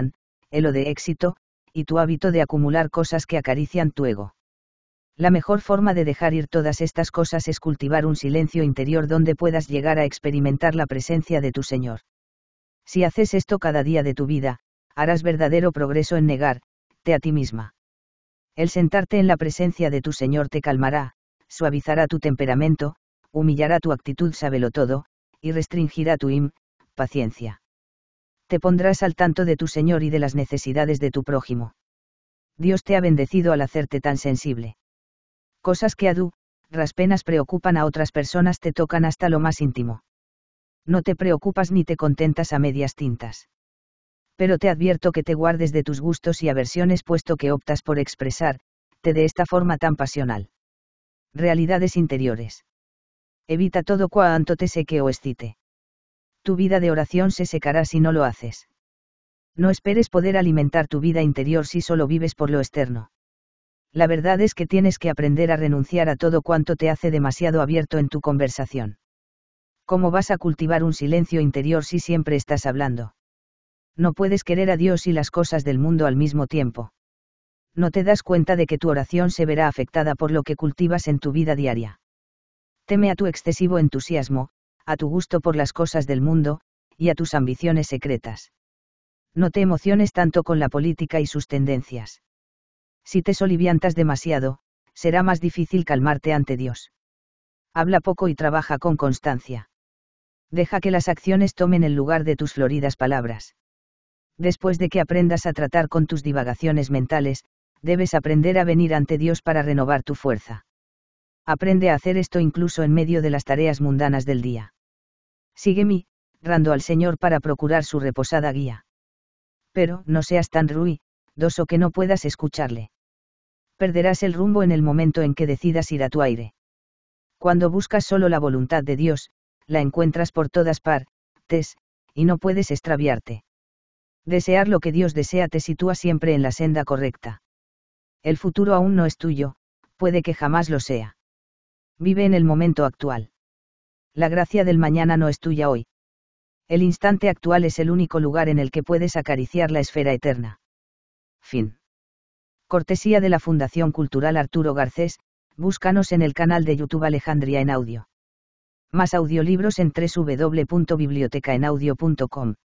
elo de éxito, y tu hábito de acumular cosas que acarician tu ego. La mejor forma de dejar ir todas estas cosas es cultivar un silencio interior donde puedas llegar a experimentar la presencia de tu Señor. Si haces esto cada día de tu vida, harás verdadero progreso en negarte a ti misma. El sentarte en la presencia de tu Señor te calmará, suavizará tu temperamento, humillará tu actitud sábelo todo, y restringirá tu im, paciencia. Te pondrás al tanto de tu Señor y de las necesidades de tu prójimo. Dios te ha bendecido al hacerte tan sensible cosas que a du, raspenas penas preocupan a otras personas te tocan hasta lo más íntimo. No te preocupas ni te contentas a medias tintas. Pero te advierto que te guardes de tus gustos y aversiones puesto que optas por expresar, te de esta forma tan pasional. Realidades interiores. Evita todo cuanto te seque o excite. Tu vida de oración se secará si no lo haces. No esperes poder alimentar tu vida interior si solo vives por lo externo la verdad es que tienes que aprender a renunciar a todo cuanto te hace demasiado abierto en tu conversación. ¿Cómo vas a cultivar un silencio interior si siempre estás hablando? No puedes querer a Dios y las cosas del mundo al mismo tiempo. No te das cuenta de que tu oración se verá afectada por lo que cultivas en tu vida diaria. Teme a tu excesivo entusiasmo, a tu gusto por las cosas del mundo, y a tus ambiciones secretas. No te emociones tanto con la política y sus tendencias si te soliviantas demasiado, será más difícil calmarte ante Dios. Habla poco y trabaja con constancia. Deja que las acciones tomen el lugar de tus floridas palabras. Después de que aprendas a tratar con tus divagaciones mentales, debes aprender a venir ante Dios para renovar tu fuerza. Aprende a hacer esto incluso en medio de las tareas mundanas del día. Sigue mi, rando al Señor para procurar su reposada guía. Pero, no seas tan ruy, doso que no puedas escucharle perderás el rumbo en el momento en que decidas ir a tu aire. Cuando buscas solo la voluntad de Dios, la encuentras por todas partes, y no puedes extraviarte. Desear lo que Dios desea te sitúa siempre en la senda correcta. El futuro aún no es tuyo, puede que jamás lo sea. Vive en el momento actual. La gracia del mañana no es tuya hoy. El instante actual es el único lugar en el que puedes acariciar la esfera eterna. Fin. Cortesía de la Fundación Cultural Arturo Garcés, búscanos en el canal de YouTube Alejandría en audio. Más audiolibros en www.bibliotecaenaudio.com.